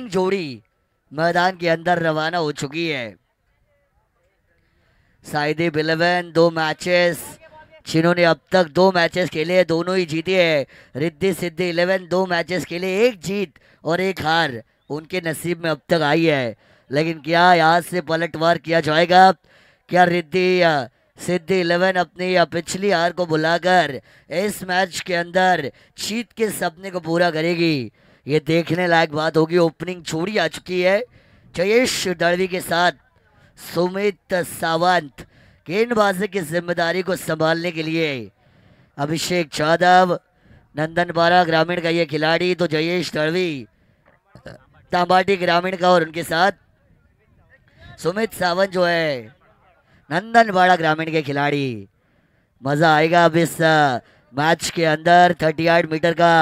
जोड़ी मैदान के अंदर रवाना हो चुकी है साइदीप इलेवन दो मैचेस जिन्होंने अब तक दो मैचेस खेले हैं दोनों ही जीते हैं रिद्धि सिद्धि इलेवन दो मैचेस खेले एक जीत और एक हार उनके नसीब में अब तक आई है लेकिन क्या यहाँ से पलटवार किया जाएगा क्या रिद्धि सिद्धि इलेवन अपनी पिछली हार को बुलाकर इस मैच के अंदर जीत के सपने को पूरा करेगी ये देखने लायक बात होगी ओपनिंग छोड़ी आ चुकी है जयेश दड़वी के साथ सुमित सावंत गेंदबाजी की जिम्मेदारी को संभालने के लिए अभिषेक यादव नंदन बारा ग्रामीण का ये खिलाड़ी तो जयेश दड़वी तांबाटी ग्रामीण का और उनके साथ सुमित सावंत जो है नंदनबाड़ा ग्रामीण के खिलाड़ी मज़ा आएगा अब इस मैच के अंदर थर्टी आठ मीटर का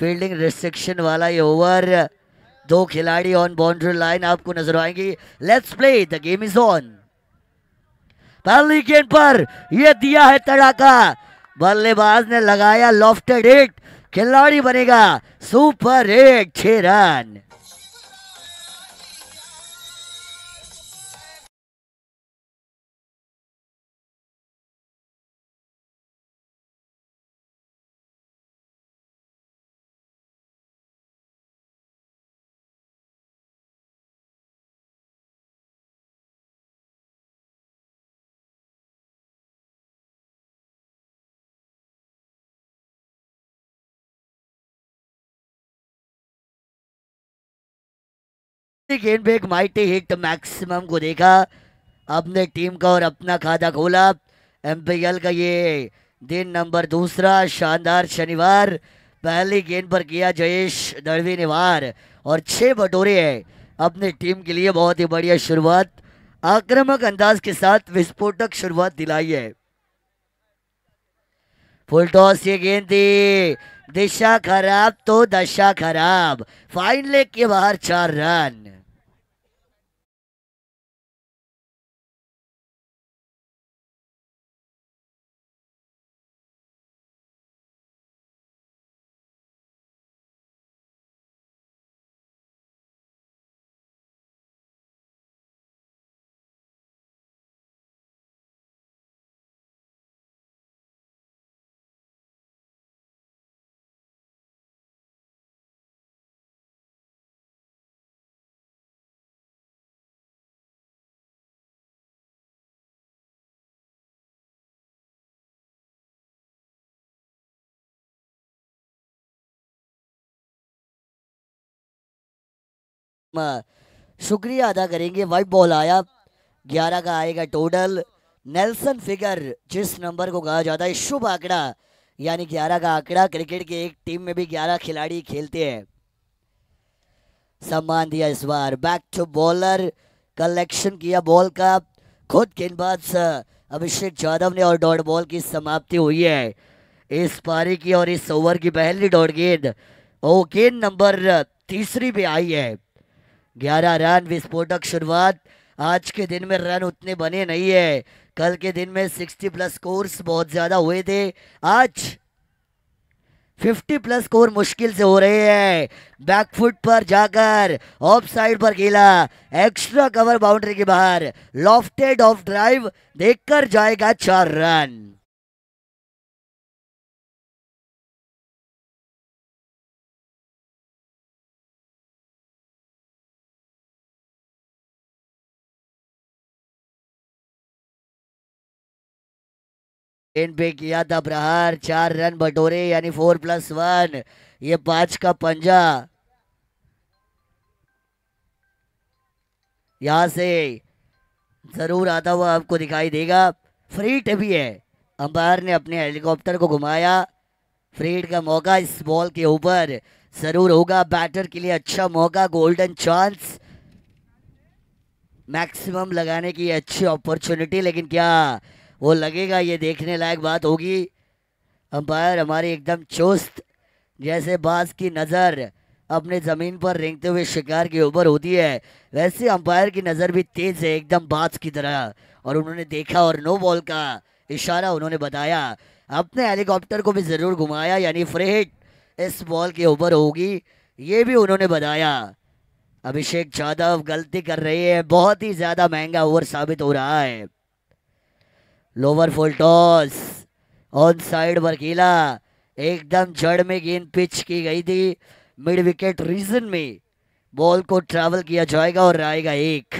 फील्डिंग रिस्ट्रिक्शन वाला ये ओवर दो खिलाड़ी ऑन बाउंड्री लाइन आपको नजर आएंगे let's play the game is on पहली गेंद पर ये दिया है तड़ाका बल्लेबाज ने लगाया लॉफ्टेड एट खिलाड़ी बनेगा सुपर एट छह रन गेंद पे एक माइटी हिट मैक्सिमम को देखा अपने टीम का और अपना खाता खोला एम का ये दिन नंबर दूसरा शानदार शनिवार पहली गेंद पर किया जयेश दड़वी ने वार और छः बटोरे हैं अपने टीम के लिए बहुत ही बढ़िया शुरुआत आक्रामक अंदाज के साथ विस्फोटक शुरुआत दिलाई है फुल टॉस ये गेंद थी दिशा खराब तो दशा खराब फाइनल लेग के बाहर चार रन शुक्रिया अदा करेंगे वाइट बॉल आया ग्यारह का आएगा टोटल नेल्सन फिगर जिस नंबर को कहा जाता है शुभ आंकड़ा यानी ग्यारह का आंकड़ा क्रिकेट के एक टीम में भी ग्यारह खिलाड़ी खेलते हैं सम्मान दिया इस बार बैक टू बॉलर कलेक्शन किया बॉल का खुद गेंदबाज अभिषेक यादव ने और डॉट बॉल की समाप्ति हुई है इस पारी की और इस ओवर की पहली डॉट गेंद ओ गेंद नंबर तीसरी पे आई है ग्यारह रन विस्फोटक शुरुआत आज के दिन में रन उतने बने नहीं है कल के दिन में सिक्सटी प्लस स्कोर्स बहुत ज़्यादा हुए थे आज फिफ्टी प्लस स्कोर मुश्किल से हो रहे हैं बैकफुट पर जाकर ऑफ साइड पर खेला एक्स्ट्रा कवर बाउंड्री के बाहर लॉफ्टेड ऑफ ड्राइव देखकर जाएगा चार रन इन पे किया था प्रहार चार रन बटोरे यानी फोर प्लस वन ये पांच का पंजा यहां से जरूर आता हुआ आपको दिखाई देगा फ्रीट भी है अंपायर ने अपने हेलीकॉप्टर को घुमाया फ्रीट का मौका इस बॉल के ऊपर जरूर होगा बैटर के लिए अच्छा मौका गोल्डन चांस मैक्सिमम लगाने की अच्छी अपॉर्चुनिटी लेकिन क्या वो लगेगा ये देखने लायक बात होगी अंपायर हमारे एकदम चुस्त जैसे बाज की नज़र अपने ज़मीन पर रेंगते हुए शिकार के ऊपर होती है वैसे अंपायर की नज़र भी तेज़ है एकदम बाज की तरह और उन्होंने देखा और नो बॉल का इशारा उन्होंने बताया अपने हेलीकॉप्टर को भी ज़रूर घुमाया यानी फ्रेट इस बॉल के ऊपर होगी ये भी उन्होंने बताया अभिषेक यादव गलती कर रहे हैं बहुत ही ज़्यादा महंगा ओवर साबित हो रहा है lower full toss on side बरकीला एकदम जड़ में गेंद पिच की गई थी मिड विकेट रीजन में बॉल को ट्रैवल किया जाएगा और आएगा एक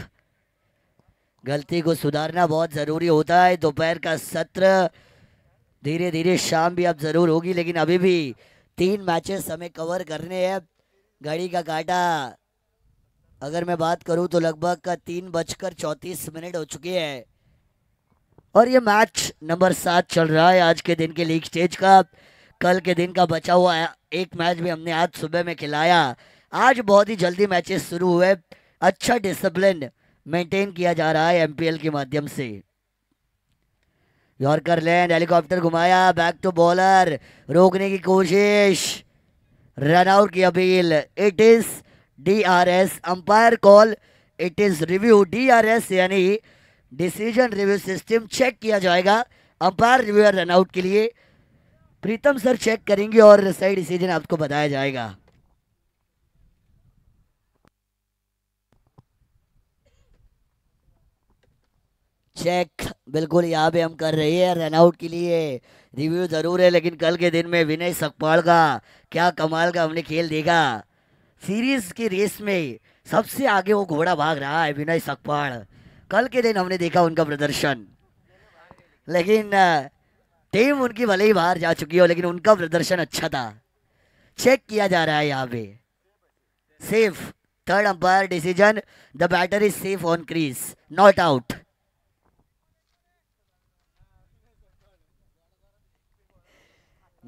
गलती को सुधारना बहुत ज़रूरी होता है दोपहर का सत्र धीरे धीरे शाम भी अब ज़रूर होगी लेकिन अभी भी तीन मैचेस हमें कवर करने हैं घड़ी का काटा अगर मैं बात करूं तो लगभग का तीन बजकर चौंतीस मिनट हो चुके हैं और ये मैच नंबर सात चल रहा है आज के दिन के लीग स्टेज का कल के दिन का बचा हुआ एक मैच भी हमने आज सुबह में खिलाया आज बहुत ही जल्दी मैचेस शुरू हुए अच्छा डिसिप्लिन मेंटेन किया जा रहा है एमपीएल के माध्यम से यॉर्कर लैंड हेलीकॉप्टर घुमाया बैक टू बॉलर रोकने की कोशिश रन आउट की अपील it is D R S umpire call it is review D R S यानी डिसीजन रिव्यू सिस्टम चेक किया जाएगा अंपायर रिव्यूअर रनआउट के लिए प्रीतम सर चेक करेंगे और सही डिसीजन आपको बताया जाएगा चेक बिल्कुल यहाँ पे हम कर रहे हैं रनआउट के लिए रिव्यू ज़रूर है लेकिन कल के दिन में विनय सकपाल का क्या कमाल का हमने खेल देखा सीरीज की रेस में सबसे आगे वो घोड़ा भाग रहा है विनय सकपाल कल के दिन हमने देखा उनका प्रदर्शन लेकिन टीम उनकी भले ही बाहर जा चुकी हो लेकिन उनका प्रदर्शन अच्छा था चेक किया जा रहा है यहाँ पे safe third umpire decision the batter is safe on crease not out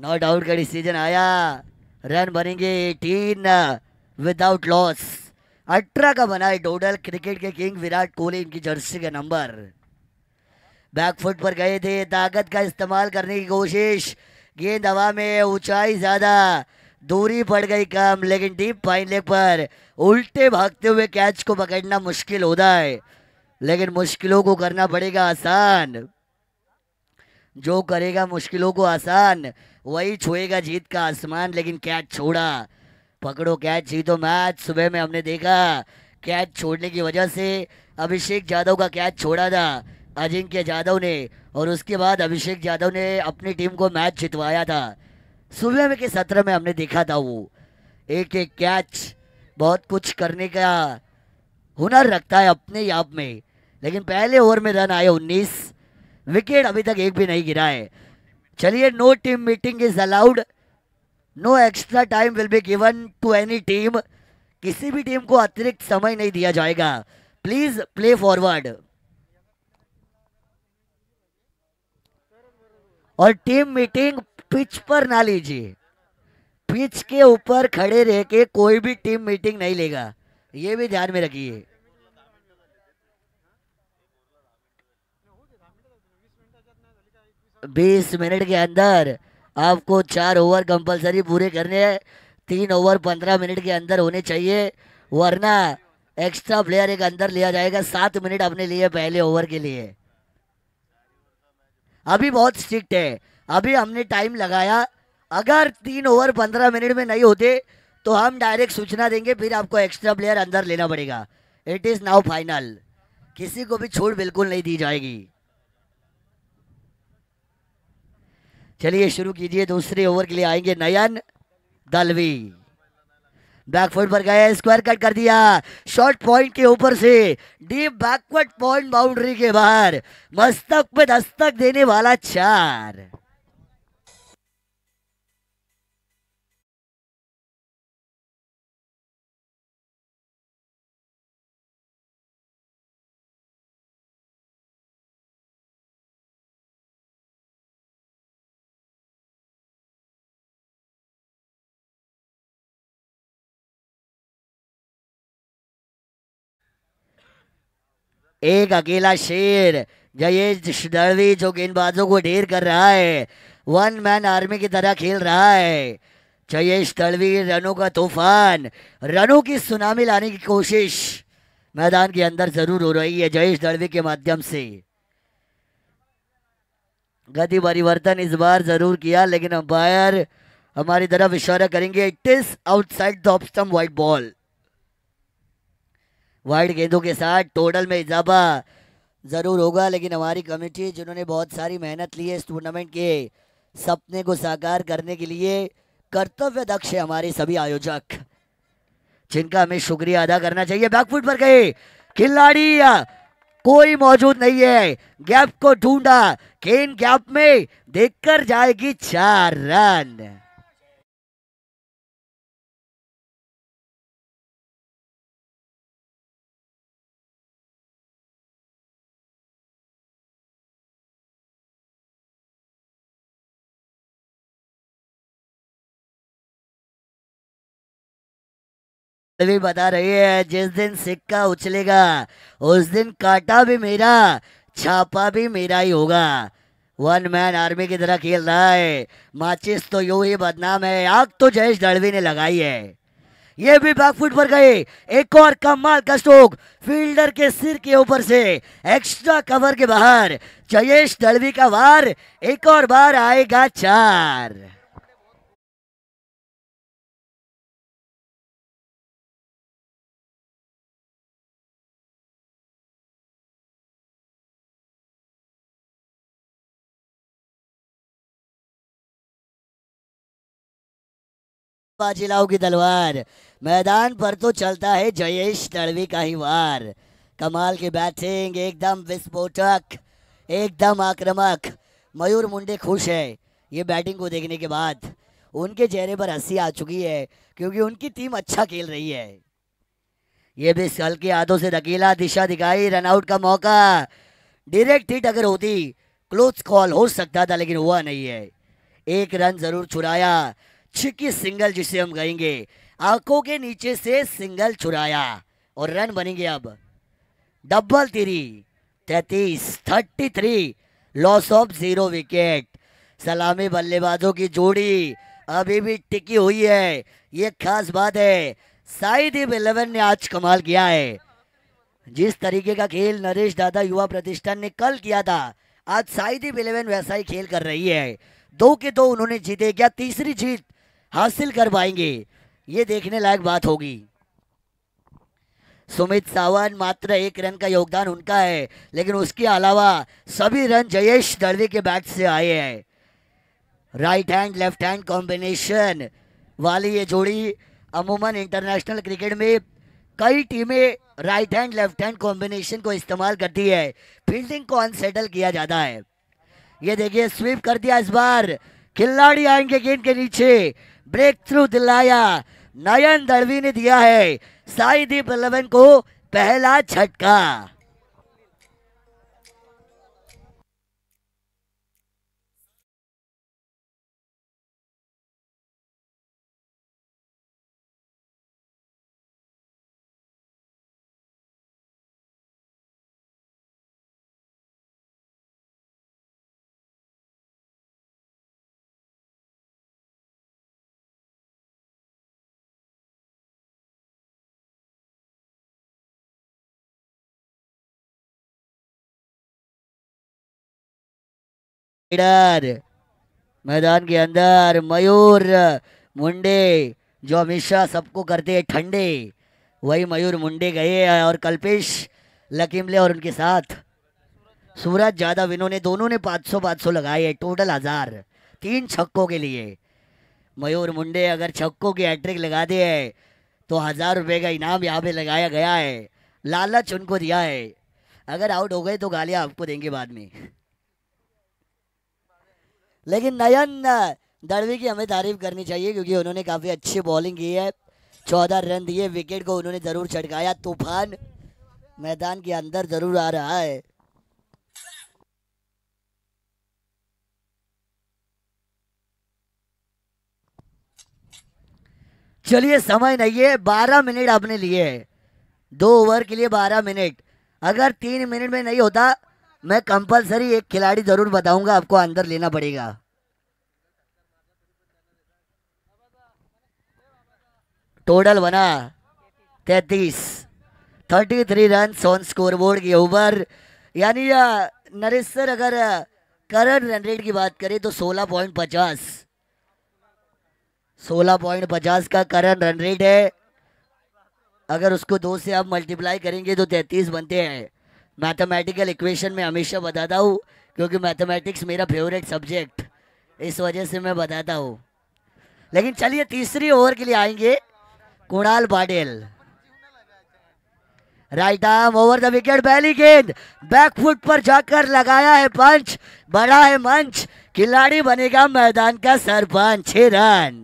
not out का डिसीजन आया रन बनेंगे एटीन विदाउट लॉस अठारह का बना है डोडल क्रिकेट के किंग विराट कोहली इनकी जर्सी का नंबर बैक फुट पर गए थे ताकत का इस्तेमाल करने की कोशिश गेंद हवा में ऊंचाई ज़्यादा दूरी पड़ गई कम लेकिन डीप पाइन लेग पर उल्टे भागते हुए कैच को पकड़ना मुश्किल होता है लेकिन मुश्किलों को करना पड़ेगा आसान जो करेगा मुश्किलों को आसान वही छुएगा जीत का आसमान लेकिन कैच छोड़ा पकड़ो कैच जीतो मैच सुबह में हमने देखा कैच छोड़ने की वजह से अभिषेक यादव का कैच छोड़ा था अजिंक्य यादव ने और उसके बाद अभिषेक यादव ने अपनी टीम को मैच जितवाया था सुबह में के सत्र में हमने देखा था वो एक एक कैच बहुत कुछ करने का हुनर रखता है अपने आप में लेकिन पहले ओवर में रन आए उन्नीस विकेट अभी तक एक भी नहीं गिरा है चलिए no team meeting is allowed no extra time will be given to any team किसी भी टीम को अतिरिक्त समय नहीं दिया जाएगा प्लीज प्ले फॉरवर्ड और टीम मीटिंग पिच पर ना लीजिए पिच के ऊपर खड़े रह के कोई भी टीम मीटिंग नहीं लेगा ये भी ध्यान में रखिए बीस मिनट के अंदर आपको चार ओवर कंपलसरी पूरे करने हैं तीन ओवर पंद्रह मिनट के अंदर होने चाहिए वरना एक्स्ट्रा प्लेयर एक अंदर लिया जाएगा सात मिनट अपने लिए पहले ओवर के लिए अभी बहुत स्ट्रिक्ट है अभी हमने टाइम लगाया अगर तीन ओवर पंद्रह मिनट में नहीं होते तो हम डायरेक्ट सूचना देंगे फिर आपको एक्स्ट्रा प्लेयर अंदर लेना पड़ेगा इट इज़ नाउ फाइनल किसी को भी छूट बिल्कुल नहीं दी जाएगी चलिए शुरू कीजिए दूसरे ओवर के लिए आएंगे नयन दलवी बैकफुट पर गए स्क्वायर कट कर दिया शॉर्ट पॉइंट के ऊपर से डीप बैकवर्ड पॉइंट बाउंड्री के बाहर मस्तक पे दस्तक देने वाला चार एक अकेला शेर जयेश दर्दी जो गेंदबाजों को ढेर कर रहा है वन मैन आर्मी की तरह खेल रहा है जयेश दलवी रनों का तूफान रनों की सुनामी लाने की कोशिश मैदान के अंदर जरूर हो रही है जयेश दड़वी के माध्यम से गति परिवर्तन इस बार जरूर किया लेकिन अंपायर हमारी तरफ इशारा करेंगे it is outside the option white ball wide गेंदों के साथ टोटल में इजाफा ज़रूर होगा लेकिन हमारी कमेटी जिन्होंने बहुत सारी मेहनत ली है इस टूर्नामेंट के सपने को साकार करने के लिए कर्तव्य दक्ष है हमारे सभी आयोजक जिनका हमें शुक्रिया अदा करना चाहिए बैकफुट पर गए खिलाड़ी कोई मौजूद नहीं है गैप को ढूंढा केन गैप में देखकर जाएगी चार रन भी बता रहे हैं जिस दिन सिक्का उछलेगा उस दिन काटा भी मेरा छापा भी मेरा ही होगा वन मैन आर्मी की तरह खेल रहा है माचिस तो यू ही बदनाम है आग तो जयेश दड़वी ने लगाई है ये भी बैकफुट पर गए एक और कमाल का स्टोक फील्डर के सिर के ऊपर से एक्स्ट्रा कवर के बाहर जयेश दड़वी का वार एक और बार आएगा चार बाजीलाओ की तलवार मैदान पर तो चलता है जयेश तड़वी का ही वार कमाल की बैटिंग एकदम विस्फोटक एकदम आक्रामक मयूर मुंडे खुश है ये बैटिंग को देखने के बाद उनके चेहरे पर हंसी आ चुकी है क्योंकि उनकी टीम अच्छा खेल रही है ये भी सल के हाथों से धकेला दिशा दिखाई रनआउट का मौका डायरेक्ट हिट अगर होती क्लोज कॉल हो सकता था लेकिन हुआ नहीं है एक रन जरूर छुराया अच्छी की सिंगल जिसे हम गएंगे आंखों के नीचे से सिंगल चुराया और रन बनेंगे अब डबल थ्री तैतीस thirty three loss of zero wicket सलामी बल्लेबाजों की जोड़ी अभी भी टिकी हुई है ये खास बात है ही इलेवन ने आज कमाल किया है जिस तरीके का खेल नरेश दादा युवा प्रतिष्ठान ने कल किया था आज ही इलेवन वैसा ही खेल कर रही है दो के दो उन्होंने जीते क्या तीसरी जीत हासिल कर पाएंगे ये देखने लायक बात होगी सुमित सावन मात्र एक रन का योगदान उनका है लेकिन उसके अलावा सभी रन जयेश दर्वे के बैट से आए हैं right hand left hand combination वाली ये जोड़ी अमूमन इंटरनेशनल क्रिकेट में कई टीमें right hand left hand combination को इस्तेमाल करती है फील्डिंग को अनसेटल किया जाता है ये देखिए स्वीप कर दिया इस बार खिलाड़ी आएंगे गेंद के नीचे ब्रेक थ्रू दिलाया नयन दलवी ने दिया है साईदीप बल्लभन को पहला झटका लीडर मैदान के अंदर मयूर मुंडे जो हमेशा सबको करते हैं ठंडे वही मयूर मुंडे गए हैं और कल्पेश लकीमले और उनके साथ सूरज यादव इन्होंने दोनों ने 500 500 लगाए हैं टोटल हजार तीन छक्कों के लिए मयूर मुंडे अगर छक्कों की हैट्रिक लगा दिए है तो हजार रुपये का इनाम यहाँ पे लगाया गया है लालच उनको दिया है अगर आउट हो गए तो गालियाँ आपको देंगे बाद में लेकिन नयन दड़वी की हमें तारीफ करनी चाहिए क्योंकि उन्होंने काफ़ी अच्छी बॉलिंग की है चौदह रन दिए विकेट को उन्होंने ज़रूर चटकाया तूफान मैदान के अंदर ज़रूर आ रहा है चलिए समय नहीं है बारह मिनट आपने लिए है दो ओवर के लिए बारह मिनट अगर तीन मिनट में नहीं होता मैं कंपलसरी एक खिलाड़ी ज़रूर बताऊंगा आपको अंदर लेना पड़ेगा टोटल बना तैतीस thirty three run on scoreboard के ऊपर यानी नरेश सर अगर करंट रन रेट की बात करें तो सोलह पॉइंट पचास सोलह पॉइंट पचास का करंट रन रेट है अगर उसको दो से आप मल्टीप्लाई करेंगे तो तैतीस बनते हैं मैथमेटिकल इक्वेशन में हमेशा बताता हूँ क्योंकि मैथमेटिक्स मेरा फेवरेट सब्जेक्ट इस वजह से मैं बताता हूँ लेकिन चलिए तीसरी ओवर के लिए आएंगे Kunal Patil right arm over the wicket पहली गेंद बैक फुट पर जाकर लगाया है पंच बड़ा है मंच खिलाड़ी बनेगा मैदान का सरपंच रन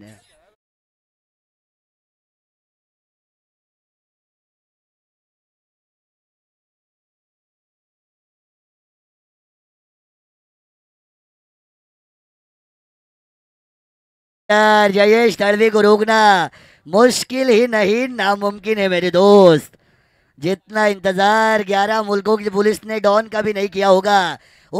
जयेश दर्दी को रोकना मुश्किल ही नहीं नामुमकिन है मेरे दोस्त जितना इंतज़ार ग्यारह मुल्कों की पुलिस ने डॉन का भी नहीं किया होगा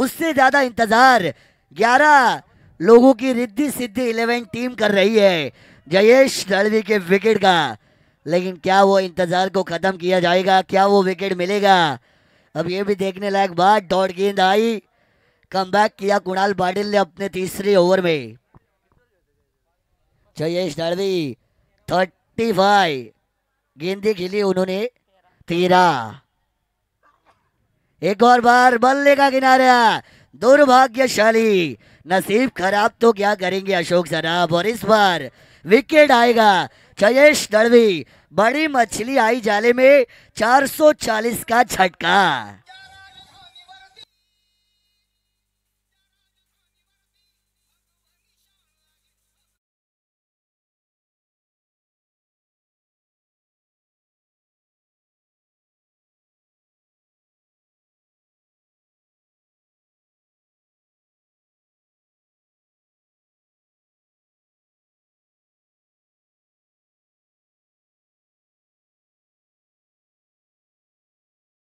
उससे ज़्यादा इंतज़ार ग्यारह लोगों की रिद्धि सिद्धि इलेवन टीम कर रही है जयेश दर्दी के विकेट का लेकिन क्या वो इंतज़ार को ख़त्म किया जाएगा क्या वो विकेट मिलेगा अब ये भी देखने लायक बात डॉट गेंद आई कम किया कुणाल पाटिल ने अपने तीसरे ओवर में जयेश दर्दी थर्टी फाइव गेंदे खेली उन्होंने तेरा एक और बार बल्ले का किनारा दुर्भाग्यशाली नसीब खराब तो क्या करेंगे अशोक सराफ और इस बार विकेट आएगा जयेश दड़वी बड़ी मछली आई जाले में 440 का छटका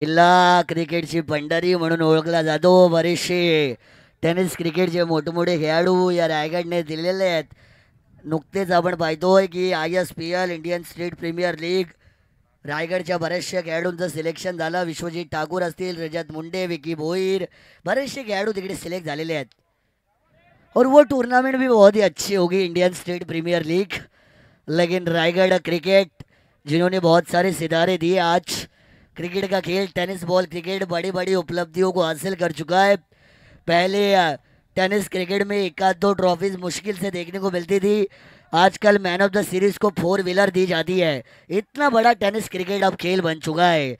किल्ला क्रिकेटची पंढरी म्हणून ओळखला जातो बरेचसे टेनिस क्रिकेटचे मोठमोठे खेळाडू या रायगडने दिलेले आहेत नुकतेच आपण पाहतोय की I S P L Indian state premier league रायगडच्या बऱ्याचशा खेळाडूंचं सिलेक्शन झालं विश्वजीत ठाकूर असतील रजत मुंडे विकी भोईर बरेचसे खेळाडू तिकडे सिलेक्ट झालेले आहेत और वो टूर्नामेंट भी बहुत ही अच्छी होगी इंडियन स्टेट प्रीमियर लीग लेकिन रायगढ़ क्रिकेट जिन्होंने बहुत सारे सितारे दिए आज क्रिकेट का खेल टेनिस बॉल क्रिकेट बड़ी बड़ी उपलब्धियों को हासिल कर चुका है पहले टेनिस क्रिकेट में एक आध दो ट्रॉफीज मुश्किल से देखने को मिलती थी आजकल मैन ऑफ द सीरीज को फोर व्हीलर दी जाती है इतना बड़ा टेनिस क्रिकेट अब खेल बन चुका है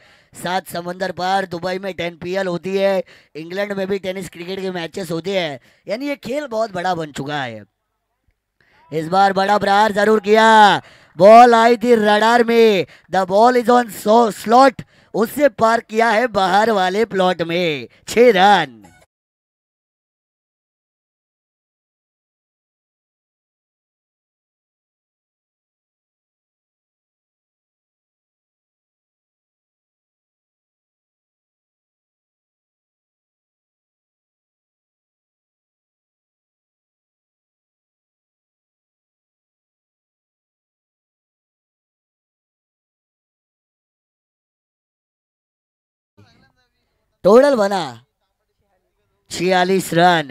सात समंदर पार दुबई में टेन पी होती है इंग्लैंड में भी टेनिस क्रिकेट के मैचेस होते हैं यानी ये खेल बहुत बड़ा बन चुका है इस बार बड़ा प्रहार जरूर किया बॉल आई थी रडार में the ball is on slot उससे पार किया है बाहर वाले प्लॉट में छह रन टोटल बना छियालीस रन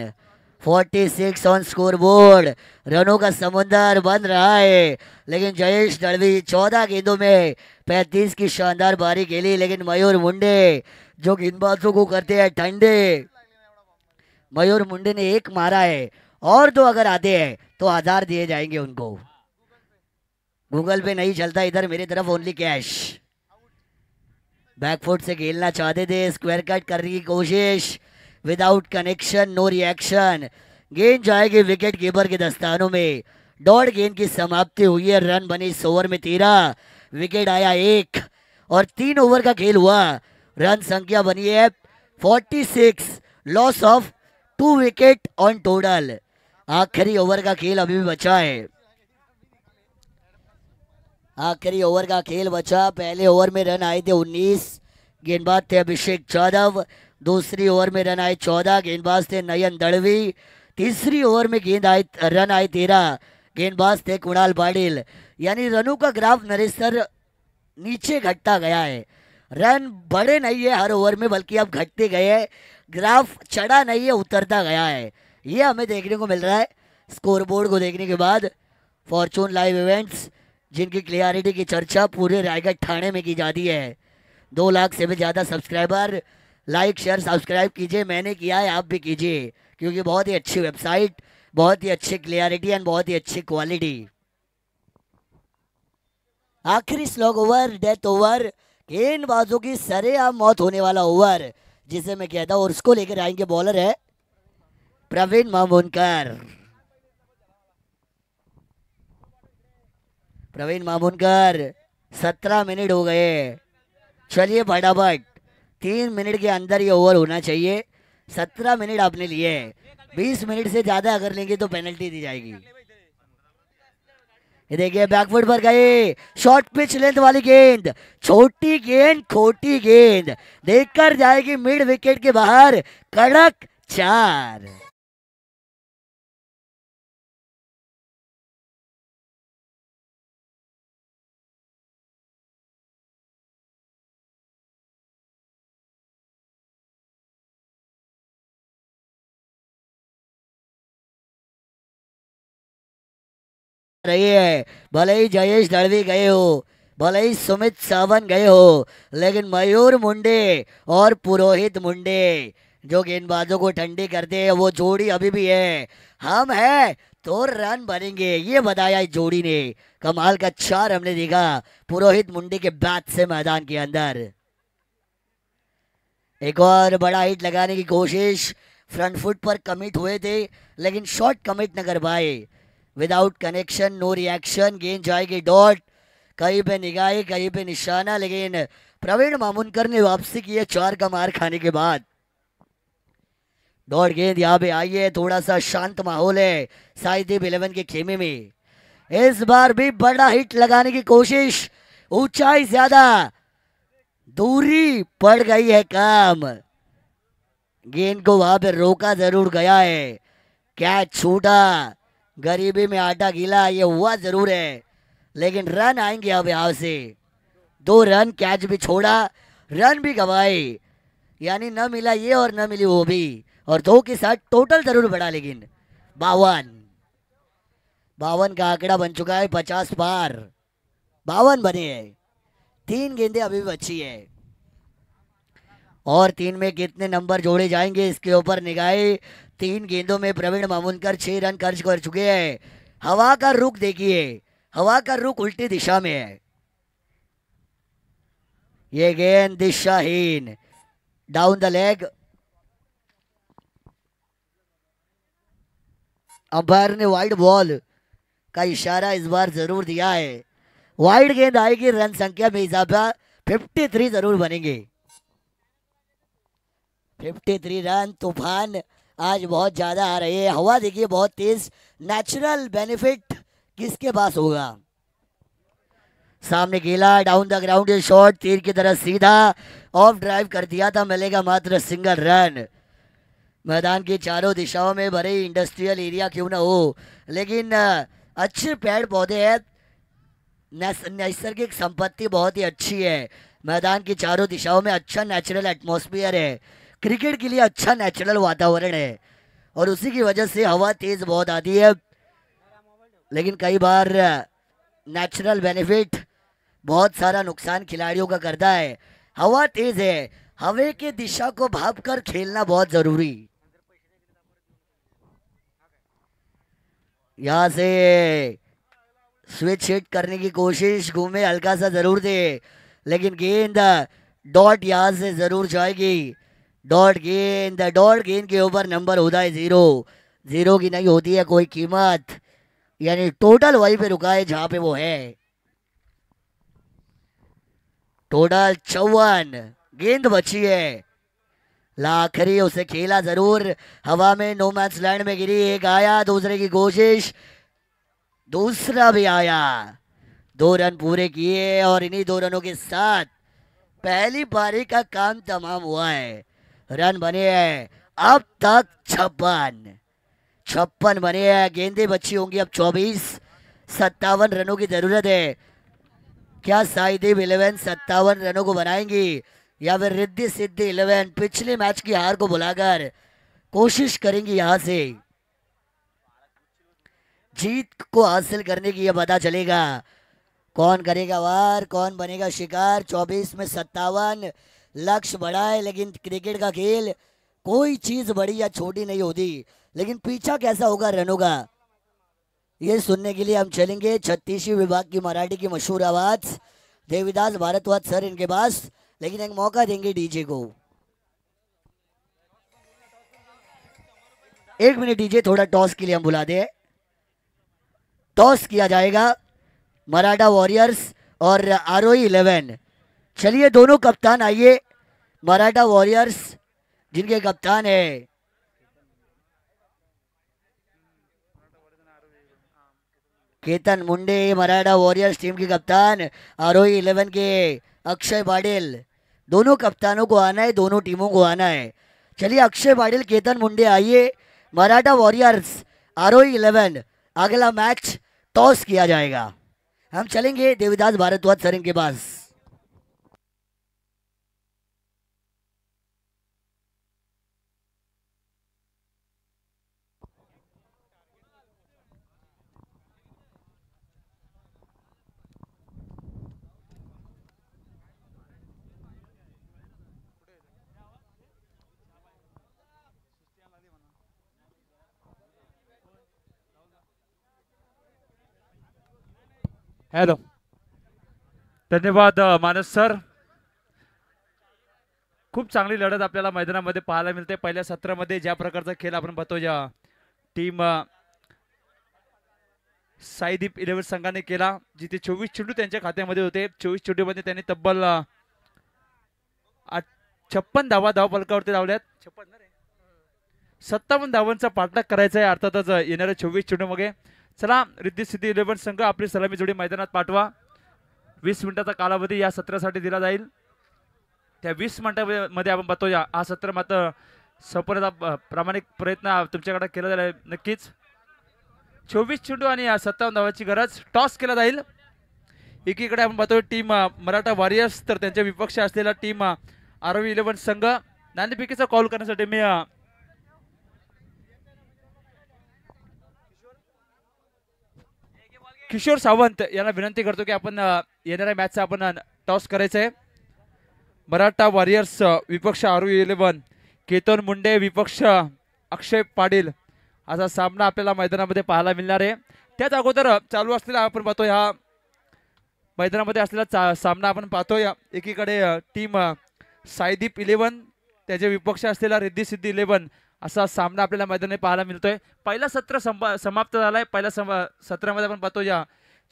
46 ऑन स्कोरबोर्ड रनों का समुंदर बन रहा है लेकिन जयेश दड़वी 14 गेंदों में 35 की शानदार बारी खेली लेकिन मयूर मुंडे जो गेंदबाजों को करते हैं ठंडे मयूर मुंडे ने एक मारा है और दो अगर आते हैं तो आधार दिए जाएंगे उनको गूगल पे नहीं चलता इधर मेरी तरफ ओनली कैश बैकफुट से खेलना चाहते थे स्क्वायर कट करने की कोशिश विदाउट कनेक्शन नो रिएक्शन गेंद जाएगी विकेट कीपर के दस्तानों में डॉट गेंद की समाप्ति हुई है रन बने इस ओवर में तेरह विकेट आया एक और तीन ओवर का खेल हुआ रन संख्या बनी है forty six loss of two wicket on total आखिरी ओवर का खेल अभी भी बचा है आखिरी ओवर का खेल बचा पहले ओवर में रन आए थे 19 गेंदबाज थे अभिषेक जाधव दूसरी ओवर में रन आए 14 गेंदबाज थे नयन दड़वी तीसरी ओवर में गेंद आए रन आए तेरह गेंदबाज थे कुणाल पाटिल यानी रनों का ग्राफ नरेश सर नीचे घटता गया है रन बड़े नहीं है हर ओवर में बल्कि अब घटते गए हैं ग्राफ चढ़ा नहीं है उतरता गया है ये हमें देखने को मिल रहा है स्कोरबोर्ड को देखने के बाद फॉर्चून लाइव इवेंट्स जिनकी क्लियरिटी की चर्चा पूरे रायगढ़ थाने में की जाती है दो लाख से भी ज़्यादा सब्सक्राइबर लाइक शेयर सब्सक्राइब कीजिए मैंने किया है आप भी कीजिए क्योंकि बहुत ही अच्छी वेबसाइट बहुत ही अच्छी क्लियरिटी एंड बहुत ही अच्छी क्वालिटी आखिरी स्लॉग ओवर डेथ ओवर गेंदबाजों की सरे आप मौत होने वाला ओवर जिसे मैं कहता हूँ और उसको लेकर आएंगे बॉलर है प्रवीण मामोनकर प्रवीण मामुनकर सत्रह मिनट हो गए चलिए फटाफट तीन मिनट के अंदर ये ओवर होना चाहिए सत्रह मिनट आपने लिए बीस मिनट से ज़्यादा अगर लेंगे तो पेनल्टी दी जाएगी ये देखिए बैकफुट पर गए शॉर्ट पिच लेंथ वाली गेंद छोटी गेंद खोटी गेंद देखकर जाएगी मिड विकेट के बाहर कड़क चार रही है भले ही जयेश दड़वी गए हो भले ही सुमित सावन गए हो लेकिन मयूर मुंडे और पुरोहित मुंडे जो गेंदबाजों को ठंडी करते हैं वो जोड़ी अभी भी है हम है तो रन बनेंगे ये बताया इस जोड़ी ने कमाल का चार हमने देखा पुरोहित मुंडे के बैट से मैदान के अंदर एक और बड़ा हिट लगाने की कोशिश फ्रंट फुट पर कमिट हुए थे लेकिन शॉट कमिट न कर पाए विदाउट कनेक्शन नो रिएक्शन गेंद जाएगी डॉट कहीं पे निगाही कहीं पे निशाना लेकिन प्रवीण मामुनकर ने वापसी की है चार का मार खाने के बाद डॉट गेंद यहाँ पे आई है थोड़ा सा शांत माहौल है साईदीप इलेवन के खेमे में इस बार भी बड़ा हिट लगाने की कोशिश ऊंचाई ज्यादा दूरी पड़ गई है काम गेंद को वहां पे रोका जरूर गया है क्या छूटा गरीबी में आटा गीला ये हुआ जरूर है लेकिन रन आएंगे अब यहाँ से दो रन कैच भी छोड़ा रन भी गवाए यानी न मिला ये और न मिली वो भी और दो के साथ टोटल जरूर बढ़ा लेकिन बावन बावन का आंकड़ा बन चुका है पचास पार बावन बने हैं तीन गेंदे अभी भी बची है और तीन में कितने नंबर जोड़े जाएंगे इसके ऊपर निगाहें तीन गेंदों में प्रवीण मामुनकर छह रन खर्च कर चुके हैं हवा का रुख देखिए हवा का रुख उल्टी दिशा में है ये गेंद दिशाहीन डाउन द लेग अंपायर ने वाइड बॉल का इशारा इस बार जरूर दिया है वाइड गेंद आएगी रन संख्या में इजाफा 53 जरूर बनेंगे 53 रन तूफान आज बहुत ज़्यादा आ रही है हवा देखिए बहुत तेज़ नेचुरल बेनिफिट किसके पास होगा सामने गेला डाउन द ग्राउंड शॉट तीर की तरह सीधा ऑफ ड्राइव कर दिया था मिलेगा मात्र सिंगल रन मैदान की चारों दिशाओं में भरे इंडस्ट्रियल एरिया क्यों ना हो लेकिन अच्छे पेड़ पौधे हैं नैसर्गिक संपत्ति बहुत ही अच्छी है मैदान की चारों दिशाओं में अच्छा नेचुरल एटमोसफियर है क्रिकेट के लिए अच्छा नेचुरल वातावरण है और उसी की वजह से हवा तेज़ बहुत आती है लेकिन कई बार नेचुरल बेनिफिट बहुत सारा नुकसान खिलाड़ियों का करता है हवा तेज़ है हवे के दिशा को भाप कर खेलना बहुत ज़रूरी यहाँ से स्विच हिट करने की कोशिश घूमे हल्का सा ज़रूर दे लेकिन गेंद डॉट यहाँ से ज़रूर जाएगी डॉट गेंद डॉट गेंद के ऊपर नंबर होता है ज़ीरो ज़ीरो की नहीं होती है कोई कीमत यानी टोटल वहीं पे रुका है जहाँ पे वो है टोटल चौवन गेंद तो बची है लाखरी उसे खेला जरूर हवा में नो मैच लैंड में गिरी एक आया दूसरे की कोशिश दूसरा भी आया दो रन पूरे किए और इन्हीं दो रनों के साथ पहली पारी का काम तमाम हुआ है रन बने हैं अब तक छप्पन छप्पन बने हैं गेंदे बची होंगी अब चौबीस सत्तावन रनों की जरूरत है क्या साईदीप इलेवन सत्तावन रनों को बनाएंगी या फिर रिद्धि सिद्धि इलेवन पिछले मैच की हार को बुलाकर कोशिश करेंगी यहां से जीत को हासिल करने की यह पता चलेगा कौन करेगा वार कौन बनेगा शिकार चौबीस में सत्तावन लक्ष्य बड़ा है लेकिन क्रिकेट का खेल कोई चीज़ बड़ी या छोटी नहीं होती लेकिन पीछा कैसा होगा रनों का ये सुनने के लिए हम चलेंगे छत्तीसवीं विभाग की मराठी की मशहूर आवाज़ देवीदास भारतवाद सर इनके पास लेकिन एक मौका देंगे डीजे को एक मिनट डीजे थोड़ा टॉस के लिए हम बुला दे टॉस किया जाएगा मराठा वॉरियर्स और आरोही इलेवन चलिए दोनों कप्तान आइए मराठा वॉरियर्स जिनके कप्तान है केतन मुंडे मराठा वॉरियर्स टीम के कप्तान आरोही इलेवन के अक्षय पाटिल दोनों कप्तानों को आना है दोनों टीमों को आना है चलिए अक्षय पाटिल केतन मुंडे आइए मराठा वॉरियर्स आरोही इलेवन अगला मैच टॉस किया जाएगा हम चलेंगे देवीदास भारद्वाज सरिंग के पास हॅलो धन्यवाद मानस सर खूप चांगली लढत आपल्याला मैदानामध्ये पाहायला मिळते पहिल्या सत्रामध्ये ज्या प्रकारचा खेळ आपण पाहतो टीम साईदीप इलेव्हन संघाने केला जिथे चोवीस चेंडू त्यांच्या खात्यामध्ये होते चोवीस चेंडूमध्ये त्यांनी तब्बल छप्पन धावा धाव फलकावरती लावल्यात छप्पन सत्तावन्न धावांचा पाठलाग करायचा आहे अर्थातच येणाऱ्या चोवीस मध्ये चला रिद्धी सिद्धी इलेव्हन संघ आपली सलामी जोडी मैदानात पाठवा वीस मिनिटाचा कालावधी या सत्रासाठी दिला जाईल त्या वीस मिनिटामध्ये आपण या हा सत्र मात्र सफलता प्रामाणिक प्रयत्न तुमच्याकडे केला जाईल नक्कीच चोवीस चेंडू आणि सत्तावन्न धावाची गरज टॉस केला जाईल एकीकडे आपण पाहतोय टीम मराठा वॉरियर्स तर त्यांच्या विपक्ष असलेला टीम आरवी इलेव्हन संघ नाणेपिकीचा कॉल करण्यासाठी मी किशोर सावंत यांना विनंती करतो की आपण येणाऱ्या मॅचचा आपण टॉस करायचा आहे मराठा वॉरियर्स विपक्ष आरू इलेव्हन केतन मुंडे विपक्ष अक्षय पाटील असा सामना आपल्याला मैदानामध्ये पाहायला मिळणार आहे त्याच अगोदर चालू असलेला आपण पाहतो ह्या मैदानामध्ये असलेला चा सामना आपण पाहतोय एकीकडे टीम सायदीप इलेव्हन त्याचे विपक्ष असलेला रिद्धी सिद्धी इलेव्हन असा सामना आपल्याला मैदानी पाहायला मिळतोय पहिला सत्र समाप्त झालाय आहे पहिल्या सत्रामध्ये आपण पाहतो या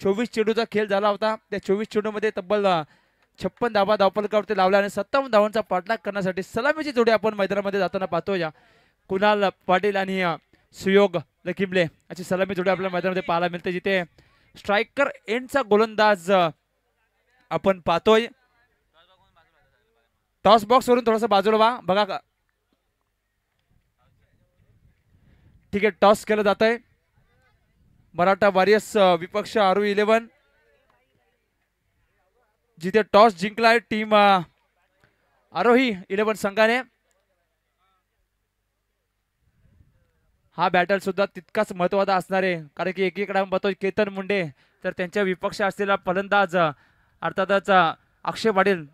चोवीस चेडूचा खेळ झाला होता त्या चोवीस मध्ये तब्बल छप्पन धावा धावपलकावरती लावल्या आणि सत्तावन्न धावांचा पाठलाग करण्यासाठी सलामीची जोडी आपण मैदानामध्ये जाताना पाहतो या कुणाल पाटील आणि सुयोग लकिमले अशी सलामी जोडी आपल्याला मैदानामध्ये पाहायला मिळते जिथे स्ट्रायकर एंडचा गोलंदाज आपण पाहतोय टॉस बॉक्स वरून थोडस बाजूला बघा बघा ठीक आहे टॉस केलं जात आहे मराठा वॉरियर्स विपक्ष आरू इलेवन जिथे टॉस जिंकला आहे टीम आरोही इलेव्हन संघाने हा बॅटल सुद्धा तितकाच महत्वाचा असणार आहे कारण की एकीकडे पाहतो केतन मुंडे तर त्यांच्या विपक्ष असलेला फलंदाज अर्थातच अक्षय वाढेल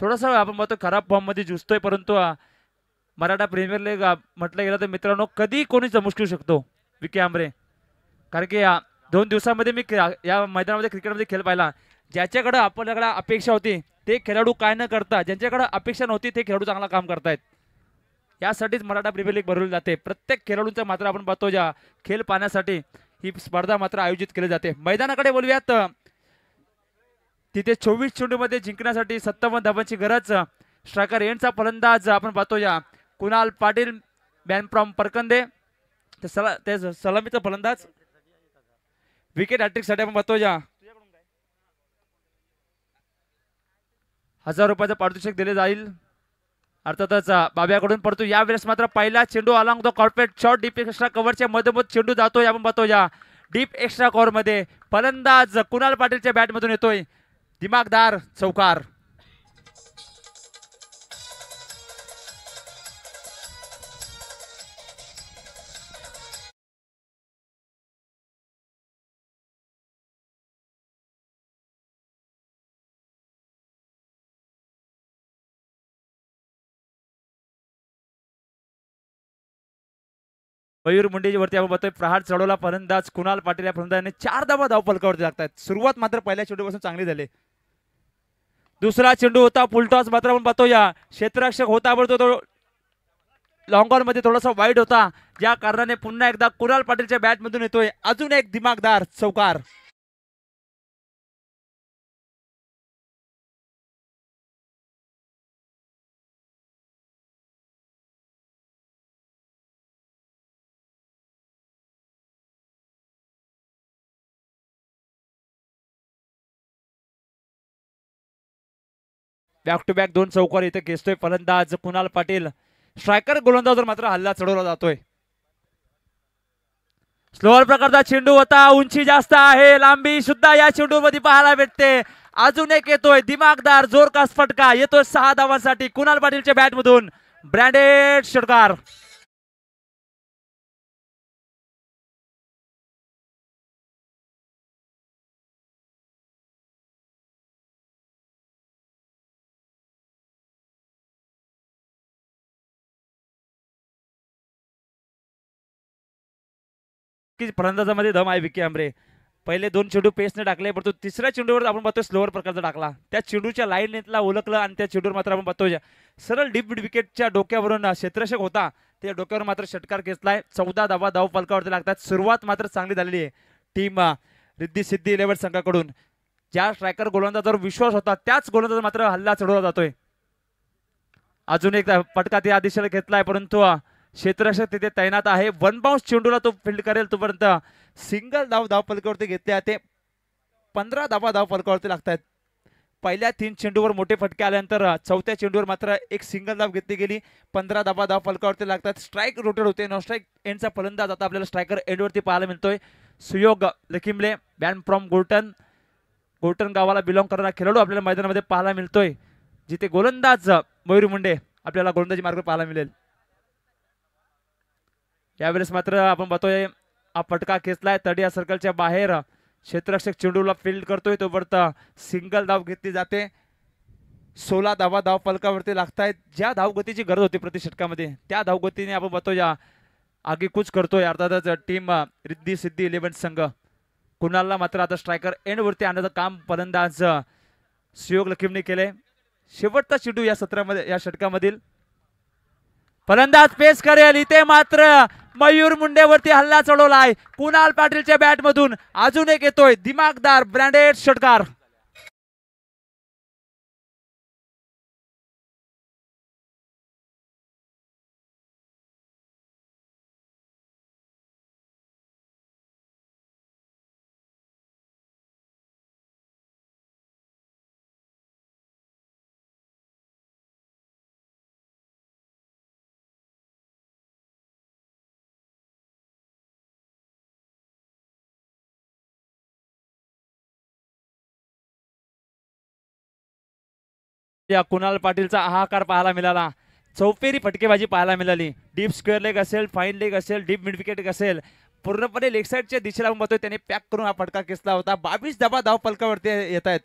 थोडासा आपण म्हणतो खराब मध्ये झुजतोय परंतु मराठा प्रीमियर लीग म्हटलं गेलं तर मित्रांनो कधी कोणीच शकू शकतो विके आंबरे कारण की दोन दिवसामध्ये मी या मैदानामध्ये क्रिकेटमध्ये खेळ पाहिला ज्याच्याकडं आपल्याकडे अपेक्षा होती ते खेळाडू काय न करता ज्यांच्याकडे अपेक्षा नव्हती ते खेळाडू चांगला काम करतायत यासाठीच मराठा प्रीमियर लीग भरवली जाते प्रत्येक खेळाडूंचा मात्र आपण पाहतो ज्या खेळ पाहण्यासाठी ही स्पर्धा मात्र आयोजित केली जाते मैदानाकडे बोलूयात तिथे चोवीस चेंडूमध्ये जिंकण्यासाठी सत्तावन्न धाबांची गरज स्ट्रायकर एंडचा फलंदाज आपण पाहतो या कुणाल पाटील बॅन फ्रॉम परकंदे तर सला ते सलामीचा फलंदाज विकेट हॅट्रिकसाठी आपण बघतो या हजार रुपयाचं पारितोषिक दिले जाईल अर्थातच बाब्याकडून पडतो यावेळेस मात्र पहिला चेंडू आला होतो कॉर्पोरेट शॉट डीप एक्स्ट्रा कव्हरच्या मधोमध चेंडू जातोय आपण पाहतो या डीप एक्स्ट्रा कव्हरमध्ये फलंदाज कुणाल पाटीलच्या बॅटमधून येतोय दिमागदार चौकार मयूर मुंडेजी वरती आपण बघतोय प्रहार चढवला फलंदाज कुणाल पाटील या फलंदाजाने चार धावा धाव पलकावरती लागतात सुरुवात मात्र पहिल्या चेंडूपासून चांगली झाली दुसरा चेंडू होता फुलटॉस मात्र आपण पाहतो या क्षेत्ररक्षक होता पण तो लॉंगॉल मध्ये थोडासा वाईट होता ज्या कारणाने पुन्हा एकदा कुणाल पाटीलच्या बॅटमधून येतोय अजून एक दिमागदार चौकार बॅक टू बॅक दोन चौकार इथे घेतोय फलंदाज कुणाल पाटील स्ट्रायकर गोलंदाजवर मात्र हल्ला चढवला जातोय स्लोअर प्रकारचा चेंडू होता उंची जास्त आहे लांबी सुद्धा या चेंडू मध्ये पाहायला भेटते अजून एक येतोय दिमागदार जोरकास फटका येतोय सहा धावांसाठी कुणाल पाटीलच्या बॅटमधून ब्रँडेड षटकार की फलंदाजामध्ये दम आहे विकी आंबरे पहिले दोन चेंडू पेसने टाकले परंतु तिसऱ्या चेंडूवर आपण पाहतोय स्लोअर प्रकारचा टाकला त्या चेंडूच्या लाईन नेतला ओळखलं आणि त्या चेंडूवर मात्र आपण पाहतो सरळ डीप विकेटच्या डोक्यावरून क्षेत्रशक होता त्या डोक्यावर मात्र षटकार घेतलाय चौदा धावा धाव फलकावरती लागतात सुरुवात मात्र चांगली झालेली आहे टीम रिद्धी सिद्धी इलेव्हन संघाकडून ज्या स्ट्रायकर गोलंदाजावर विश्वास होता त्याच गोलंदाज मात्र हल्ला चढवला जातोय अजून एक पटका त्या दिशेला घेतलाय परंतु क्षेत्ररक्षक तिथे तैनात आहे वन बाउन्स चेंडूला तो फिल्ड करेल तोपर्यंत सिंगल धाव धाव फलकावरती घेतले ते पंधरा धावा धाव फलकावरती लागतात पहिल्या तीन चेंडूवर मोठे फटके आल्यानंतर चौथ्या चेंडूवर मात्र एक सिंगल धाव घेतली गेली पंधरा धावा धाव फलकावरती लागतात स्ट्राईक रोटेड होते नॉन स्ट्राईक एंडचा फलंदाज आता आपल्याला स्ट्रायकर एंडवरती पाहायला मिळतोय सुयोग लखिमले बॅन फ्रॉम गोल्टन गोल्टन गावाला बिलॉंग करणारा खेळाडू आपल्याला मैदानामध्ये पाहायला मिळतोय जिथे गोलंदाज मयूर मुंडे आपल्याला गोलंदाजी मार्ग पाहायला मिळेल यावेळेस मात्र आपण बघतोय हा फटका खेचलाय तडिया सर्कलच्या बाहेर क्षेत्ररक्षक चेंडूला फील्ड करतोय तो वरत सिंगल धाव घेतली जाते सोला धावा धाव फलकावरती आहेत ज्या धावगतीची गरज होती प्रतिषटकामध्ये त्या धावगतीने आपण बघतोय या कुच करतोय अर्थातच टीम रिद्धी सिद्धी इलेव्हन संघ कुणाला मात्र आता स्ट्रायकर एंडवरती आणण्याचं काम फलंदाज सुयोग लखीमने केले शेवटचा चिडू या सत्रामध्ये या षटकामधील फलंदाज पेस करेल इथे मात्र मयूर मुंडेवरती हल्ला चढवला कुणाल पाटीलच्या बॅटमधून अजून एक येतोय दिमागदार ब्रँडेड षटकार या कुणाल पाटीलचा हाकार पाहायला मिळाला चौफेरी फटकेबाजी पाहायला मिळाली डीप स्क्वेअर लेग असेल फाईन लेग असेल डीप विकेट असेल पूर्णपणे लेग साईडच्या दिशेला बघतोय त्याने पॅक करून हा फटका खेचला होता बावीस धबा धाव फलकावरती येत आहेत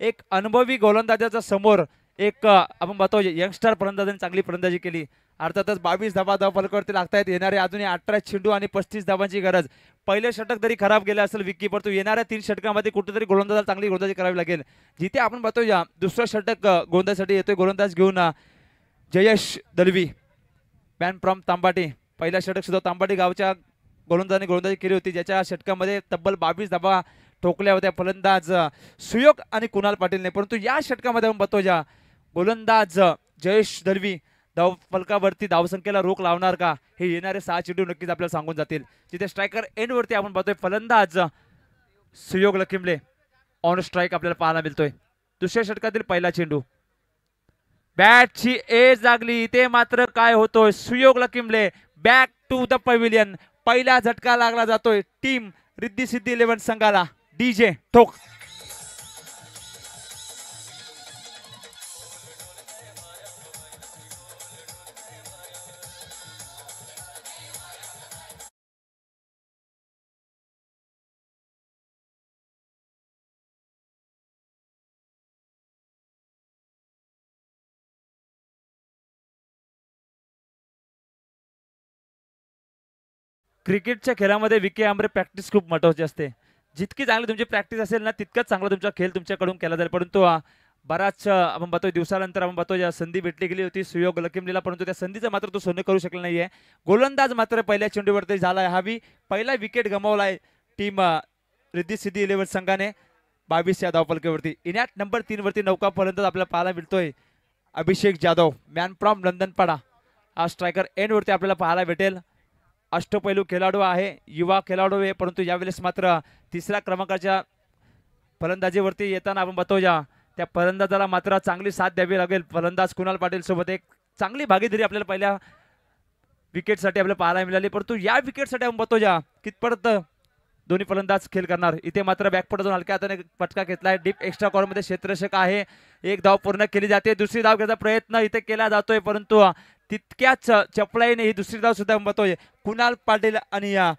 एक अनुभवी गोलंदाजाच्या समोर एक आपण बघतो यंगस्टार फलंदाजांनी चांगली फलंदाजी केली अर्थातच बावीस धबा धाव फलकावरती लागतायत येणारे अजूनही अठरा चेंडू आणि पस्तीस धाबांची गरज पहिले षटक जरी खराब गेलं असेल विक्की पण येणाऱ्या तीन षटकामध्ये कुठेतरी गोलंदाजाला चांगली गोलंदाजी करावी लागेल जिथे आपण पाहतो या दुसरं षटक गोंदासाठी येतोय गोलंदाज घेऊन जयेश दलवी बॅन फ्रॉम तांबाटी पहिला षटक सुद्धा तांबाटी गावच्या गोलंदाजाने गोलंदाजी केली होती ज्याच्या षटकामध्ये तब्बल बावीस धाबा ठोकल्या होत्या फलंदाज सुयोग आणि कुणाल पाटीलने परंतु या षटकामध्ये आपण बघतो या गोलंदाज जयेश दलवी धाव फलकावरती धावसंख्येला रोख लावणार का हे येणारे सहा चेंडू नक्कीच आपल्याला सांगून जातील तिथे स्ट्रायकर वरती आपण पाहतोय फलंदाज सुयोग लखिमले ऑन स्ट्राईक आपल्याला पाहायला मिळतोय दुसऱ्या षटकातील पहिला चेंडू बॅटची एज लागली ते मात्र काय होतोय Suyog Lakhimle back to the pavilion पहिला झटका लागला जातोय टीम रिद्धी सिद्धी इलेव्हन संघाला डीजे ठोक क्रिकेटच्या खेळामध्ये विके आंबरे प्रॅक्टिस खूप महत्वाची असते जितकी चांगली तुमची प्रॅक्टिस असेल ना तितकाच चांगला तुमचा खेळ तुमच्याकडून केला जाईल परंतु बराच आपण पाहतोय दिवसानंतर आपण पाहतोय ज्या संधी भेटली गेली होती सुयोग लिहिला परंतु त्या संधीचं मात्र तो सोनं करू शकला नाहीये गोलंदाज मात्र पहिल्या चेंडूवरती झाला आहे हावी पहिला विकेट गमावलाय आहे टीम रिद्धी सिद्धी इलेव्हन संघाने बावीस या धावपलकेवरती इनॅट नंबर तीनवरती नौका पर्यंत आपल्याला पाहायला मिळतोय अभिषेक जाधव मॅन फ्रॉम लंदनपाडा हा स्ट्रायकर एंडवरती आपल्याला पाहायला भेटेल अष्टपैलू खेळाडू आहे युवा खेळाडू आहे परंतु यावेळेस मात्र तिसऱ्या क्रमांकाच्या फलंदाजीवरती येताना आपण बतवूया त्या फलंदाजाला मात्र चांगली साथ द्यावी लागेल फलंदाज कुणाल पाटील सोबत एक चांगली भागीदारी आपल्याला पहिल्या विकेटसाठी आपल्याला पाहायला मिळाली परंतु या विकेटसाठी आपण बतवूया कितपर्यंत दोन्ही फलंदाज खेळ करणार इथे मात्र बॅकपट जाऊन हलक्या हाताने पटका घेतला आहे डीप एक्स्ट्रा मध्ये क्षेत्ररक्षक आहे एक धाव पूर्ण केली जाते दुसरी धाव घ्यायचा प्रयत्न इथे केला जातोय परंतु तितक्याच चपलाईने ही दुसरी धाव सुद्धा महत्वाची कुणाल पाटील आणि या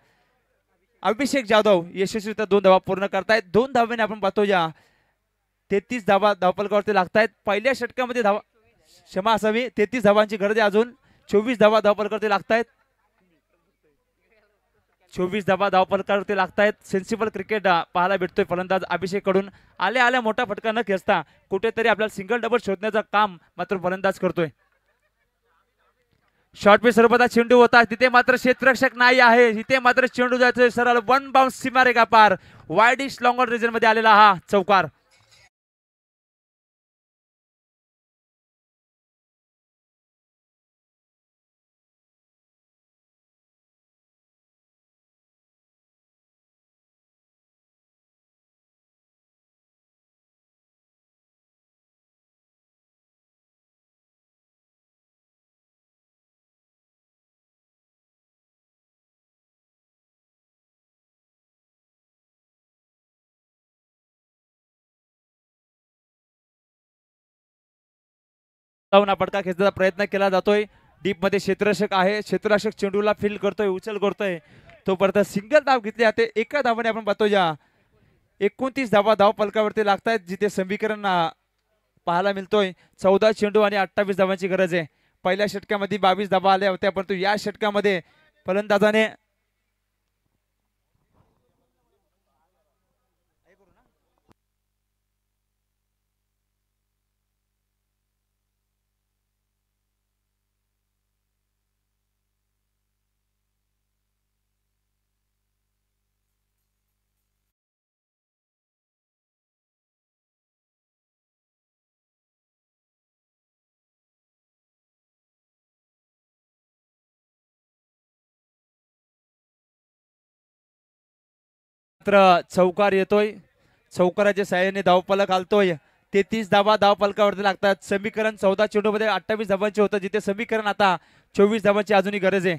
अभिषेक जाधव यशस्वीरित्या दोन धावा पूर्ण करतायत दोन धावेने आपण पाहतो या तेहतीस धावा धावपलकावरती लागतायत पहिल्या षटकामध्ये धावा क्षमा असावी तेहतीस धावांची गरज आहे अजून चोवीस धावा धावपलकावरती लागतायत चोवीस धावा धावपलकावरती लागतायत सेन्सिबल क्रिकेट पाहायला भेटतोय फलंदाज अभिषेक कडून आल्या आल्या मोठा फटका न खेचता कुठेतरी आपल्याला सिंगल डबल शोधण्याचं काम मात्र फलंदाज करतोय शॉर्टपी स्वरूपाचा चेंडू होता तिथे मात्र क्षेत्ररक्षक नाही आहे तिथे मात्र चेंडू जायचं सरळ वन बाउन्स सीमारेगा पार वायडिश लॉंग लॉंगर रिजन मध्ये आलेला हा चौकार डावना फटका खेचण्याचा प्रयत्न केला जातोय डीप मध्ये क्षेत्ररक्षक आहे क्षेत्ररक्षक चेंडूला फील करतोय उचल करतोय तोपर्यंत सिंगल धाव घेतली जाते एका धावाने आपण पाहतो या एकोणतीस धावा धाव पलकावरती लागत आहेत जिथे समीकरण पाहायला मिळतोय चौदा चेंडू आणि अठ्ठावीस धावांची गरज आहे पहिल्या षटकामध्ये बावीस धावा आल्या होत्या परंतु या षटकामध्ये फलंदाजाने मात्र चौकार येतोय चौकाराच्या सहाय्याने धावपलक हालतोय तेहतीस धावा पालकावरती लागतात समीकरण चौदा चेंडूमध्ये अठ्ठावीस धावांचे होतं जिथे समीकरण आता चोवीस धावांची अजूनही गरज आहे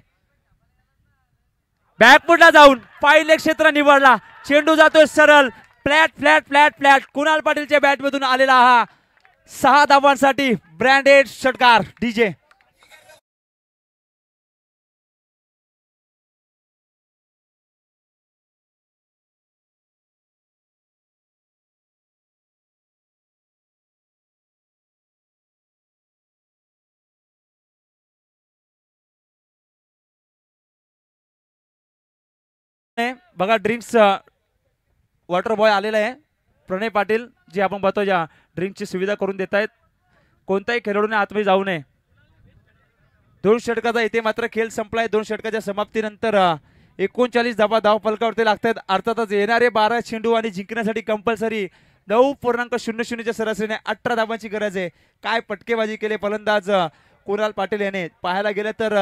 बॅकफुटला जाऊन पाहिले क्षेत्र निवडला चेंडू जातोय सरळ flat flat flat flat Kunal पाटीलच्या बॅटमधून आलेला हा सहा धावांसाठी ब्रँडेड षटकार डीजे बघा ड्रिंक्स वॉटर बॉय आलेला आहे प्रणय पाटील जे आपण पाहतो या ड्रिंकची सुविधा करून देत आहेत कोणताही खेळाडूने आतमध्ये जाऊ नये दोन षटकाचा इथे मात्र खेळ संपलाय दोन षटकाच्या समाप्तीनंतर एकोणचाळीस धाबा धाव फलकावरती लागत आहेत अर्थातच येणारे बारा चेंडू आणि जिंकण्यासाठी कंपल्सरी नऊ पूर्णांक शून्य शून्यच्या सरासरीने अठरा धाबांची गरज आहे काय पटकेबाजी केले फलंदाज कुणाल पाटील याने पाहायला गेलं तर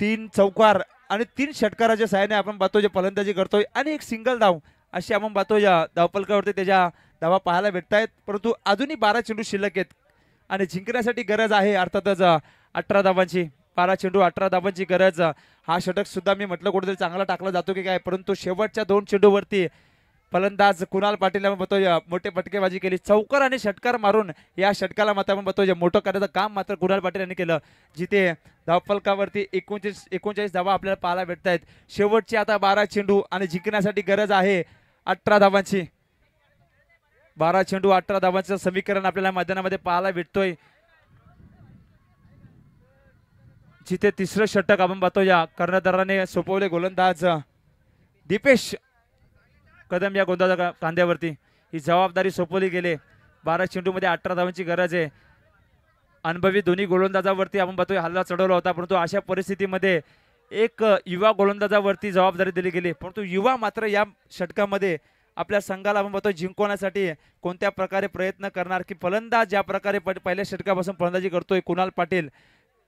तीन चौकार आणि तीन षटकाराच्या सहाय्याने आपण पाहतो जे फलंदाजी करतोय आणि एक सिंगल धाव अशी आपण पाहतो या धावपलकावरती त्याच्या धावा पाहायला भेटत आहेत परंतु अजूनही बारा चेंडू शिल्लक आहेत आणि जिंकण्यासाठी गरज आहे अर्थातच अठरा धावांची बारा चेंडू अठरा धावांची गरज हा षटक सुद्धा मी म्हटलं कुठेतरी चांगला टाकला जातो की काय परंतु शेवटच्या दोन चेंडूवरती फलंदाज कुणाल पाटील आपण बघतोय मोठे फटकेबाजी केली चौकर आणि षटकार मारून या षटकाला मात्र आपण बघतो मोठं करायचं काम मात्र कुणाल पाटील यांनी केलं जिथे धावफलकावरती एकोणचाळीस एकोणचाळीस धावा आपल्याला पाहायला भेटत आहेत शेवटची आता बारा चेंडू आणि जिंकण्यासाठी गरज आहे अठरा धावांची बारा चेंडू अठरा धावांचं समीकरण आपल्याला मैदानामध्ये पाहायला भेटतोय जिथे तिसरं षटक आपण बघतोय या कर्णधाराने सोपवले गोलंदाज दीपेश कदम या गोंदाजा कांद्यावरती ही जबाबदारी सोपवली गेले बारा चेंडूमध्ये अठरा धावांची गरज आहे अनुभवी दोन्ही गोलंदाजावरती आपण बघतोय हल्ला चढवला होता परंतु अशा परिस्थितीमध्ये एक युवा गोलंदाजावरती जबाबदारी दिली गेली परंतु युवा मात्र या षटकामध्ये आपल्या संघाला आपण बघतोय जिंकवण्यासाठी कोणत्या प्रकारे प्रयत्न करणार की फलंदाज ज्या प्रकारे पहिल्या षटकापासून फलंदाजी करतोय कुणाल पाटील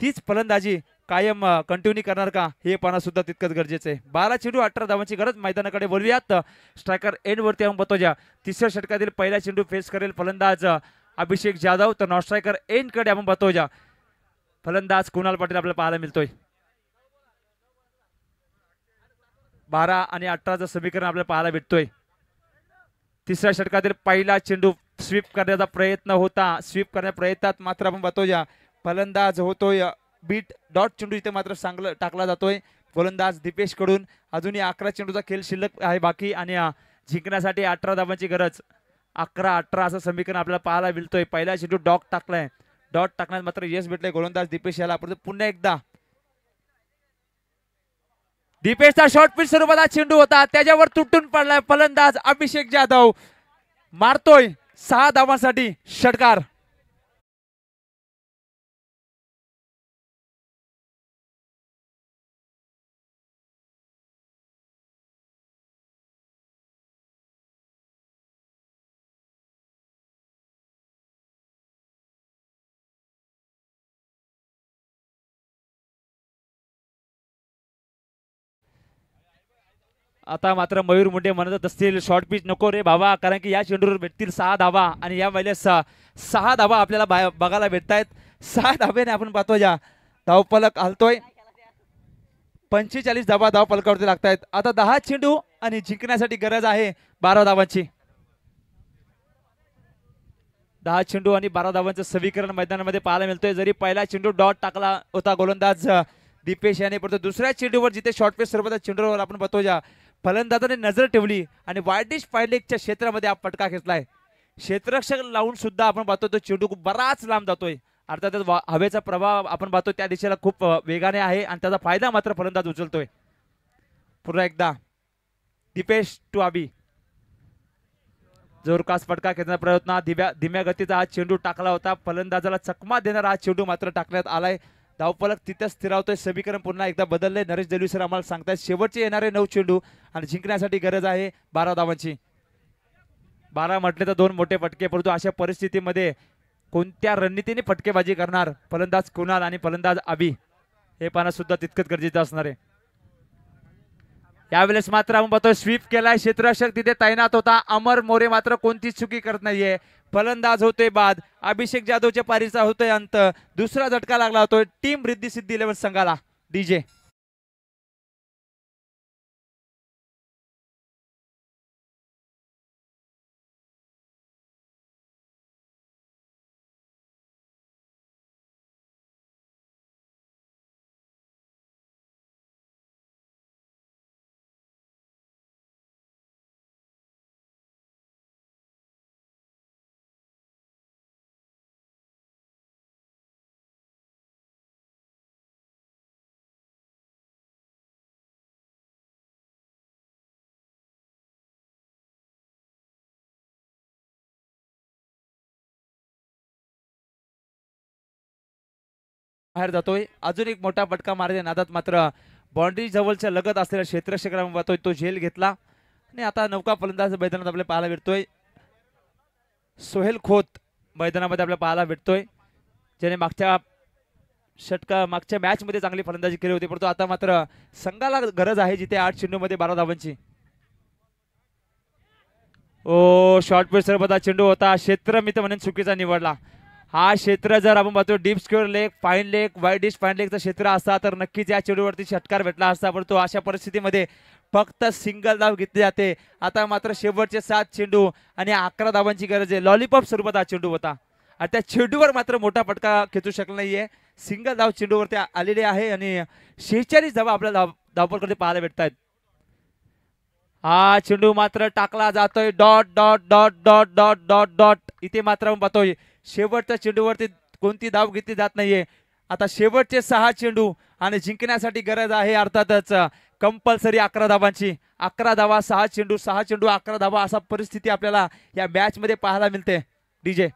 तीच फलंदाजी कायम कंटिन्यू करणार का हे पाहणं सुद्धा तितकंच गरजेचं आहे बारा चेंडू अठरा धावांची गरज मैदानाकडे बोलूयात स्ट्रायकर वरती आपण बतोजा तिसऱ्या षटकातील पहिला चेंडू फेस करेल फलंदाज अभिषेक जाधव तर नॉन स्ट्रायकर एंडकडे आपण बतोजा फलंदाज कुणाल पाटील आपल्याला पाहायला मिळतोय बारा आणि अठराचं समीकरण आपल्याला पाहायला भेटतोय तिसऱ्या षटकातील पहिला चेंडू स्वीप करण्याचा प्रयत्न होता स्वीप करण्या प्रयत्नात मात्र आपण बतोजा फलंदाज होतोय बीट डॉट चेंडू इथे मात्र चांगलं टाकला जातोय गोलंदाज दिपेशकडून अजूनही अकरा चेंडूचा खेळ शिल्लक आहे बाकी आणि जिंकण्यासाठी अठरा धावांची गरज अकरा अठरा असं समीकरण आपल्याला पाहायला मिळतोय पहिला चेंडू डॉट टाकलाय डॉट टाकण्यात मात्र यश भेटले गोलंदाज दिपेश याला परंतु पुन्हा एकदा दिपेशचा शॉर्ट पिच स्वरूपाचा चेंडू होता त्याच्यावर तुटून पडलाय फलंदाज अभिषेक जाधव मारतोय सहा धावांसाठी षटकार आता मात्र मयूर मुंडे म्हणत असतील शॉर्ट पिच नको रे बाबा कारण की या चेंडूवर भेटतील सहा धावा आणि या वेळेस सहा सहा धावा आपल्याला बघायला भेटत आहेत सहा धाब्याने आपण पाहतो या धावपलक हलतोय पंचेचाळीस धावा धावपलकावरती लागत आहेत आता दहा चेंडू आणि जिंकण्यासाठी गरज आहे बारा धावांची दहा चेंडू आणि बारा धावांचं समीकरण मैदानामध्ये पाहायला मिळतोय जरी पहिला चेंडू डॉट टाकला होता गोलंदाज दीपेश याने परंतु दुसऱ्या चेंडूवर जिथे शॉर्ट पेस सर्वात चेंडूवर आपण या फलंदाजाने नजर ठेवली आणि वायडिश फायलेगच्या क्षेत्रामध्ये हा फटका खेचलाय क्षेत्ररक्षक लावून सुद्धा आपण पाहतो तो चेंडू बराच लांब जातोय अर्थातच हवेचा प्रभाव आपण पाहतो त्या दिशेला खूप वेगाने आहे आणि त्याचा फायदा मात्र फलंदाज उचलतोय पुन्हा एकदा दिपेश टू आबी जोरकास फटका घेतला प्रयत्न धीम्या गतीचा हा चेंडू टाकला होता फलंदाजाला चकमा देणारा हा चेंडू मात्र टाकण्यात आलाय धावपलक तिथं स्थिरावतोय समीकरण पुन्हा एकदा बदललंय नरेश दलवी सर आम्हाला सांगतायत शेवटचे येणारे नऊ चेंडू आणि जिंकण्यासाठी गरज आहे बारा धावांची बारा म्हटले तर दोन मोठे फटके परंतु अशा परिस्थितीमध्ये कोणत्या रणनीतीने फटकेबाजी करणार फलंदाज कुणाल आणि फलंदाज अभि हे पाहणं सुद्धा तितकंच गरजेचं असणार आहे यावेळेस मात्र आपण पाहतोय स्वीप केलाय क्षेत्ररक्षक तिथे तैनात होता अमर मोरे मात्र कोणतीच चुकी करत नाहीये फलंदाज होते बाद अभिषेक जाधवच्या पारीचा होतोय अंत दुसरा झटका लागला होतोय टीम रिद्धी सिद्धी इलेव्हन संघाला डीजे बाहेर जातोय अजून एक मोठा फटका मारते नादात मात्र बाउंड्री जवळच्या लगत असलेल्या क्षेत्र जातोय तो झेल घेतला आणि आता नौका फलंदाज मैदानात आपल्याला पाहायला भेटतोय सोहेल खोत मैदानामध्ये आपल्याला पाहायला भेटतोय ज्याने मागच्या षटका मागच्या मॅचमध्ये चांगली फलंदाजी केली होती परंतु आता मात्र संघाला गरज आहे जिथे आठ चेंडूमध्ये बारा धावांची ओ शॉर्ट सर्वदा चेंडू होता क्षेत्र मी तर म्हणेन चुकीचा निवडला हा क्षेत्र जर आपण पाहतो deep square leg fine leg वाईट डिश फाईन लेगचं क्षेत्र असता तर नक्कीच या चेडूवरती षटकार भेटला असता परंतु तो अशा परिस्थितीमध्ये फक्त सिंगल धाव घेतली जाते आता मात्र शेवटचे सात चेंडू आणि अकरा धावांची गरज आहे लॉलीपॉप स्वरूपात हा चेंडू होता आणि त्या चेंडूवर मात्र मोठा फटका खेचू शकला नाहीये सिंगल धाव चेंडूवरती आलेले आहे आणि शेहेचाळीस धावा आपल्या धाव धावपटकडे पाहायला भेटत हा चेंडू मात्र टाकला जातोय dot dot dot dot dot dot dot इथे मात्र आपण पाहतोय शेवटच्या चेंडूवरती कोणती धाव घेतली जात नाहीये आता शेवटचे सहा चेंडू आणि जिंकण्यासाठी गरज आहे अर्थातच कंपल्सरी अकरा धावांची अकरा धावा सहा चेंडू सहा चेंडू अकरा धावा असा परिस्थिती आपल्याला या मॅच मध्ये पाहायला मिळते डीजे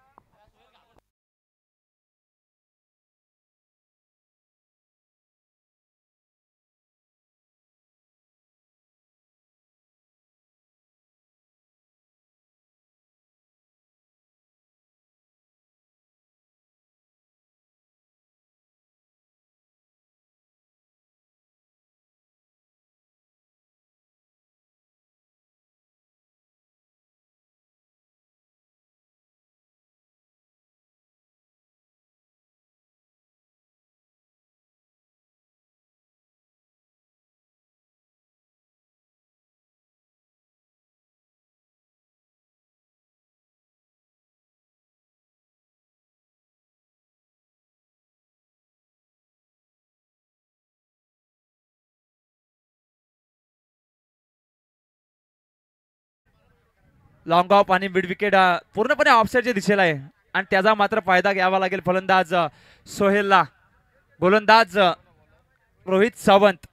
लॉंग ऑफ आणि मिड विकेट पूर्णपणे ऑफसाईडच्या दिशेला आहे आणि त्याचा मात्र फायदा घ्यावा लागेल फलंदाज सोहेलला गोलंदाज रोहित सावंत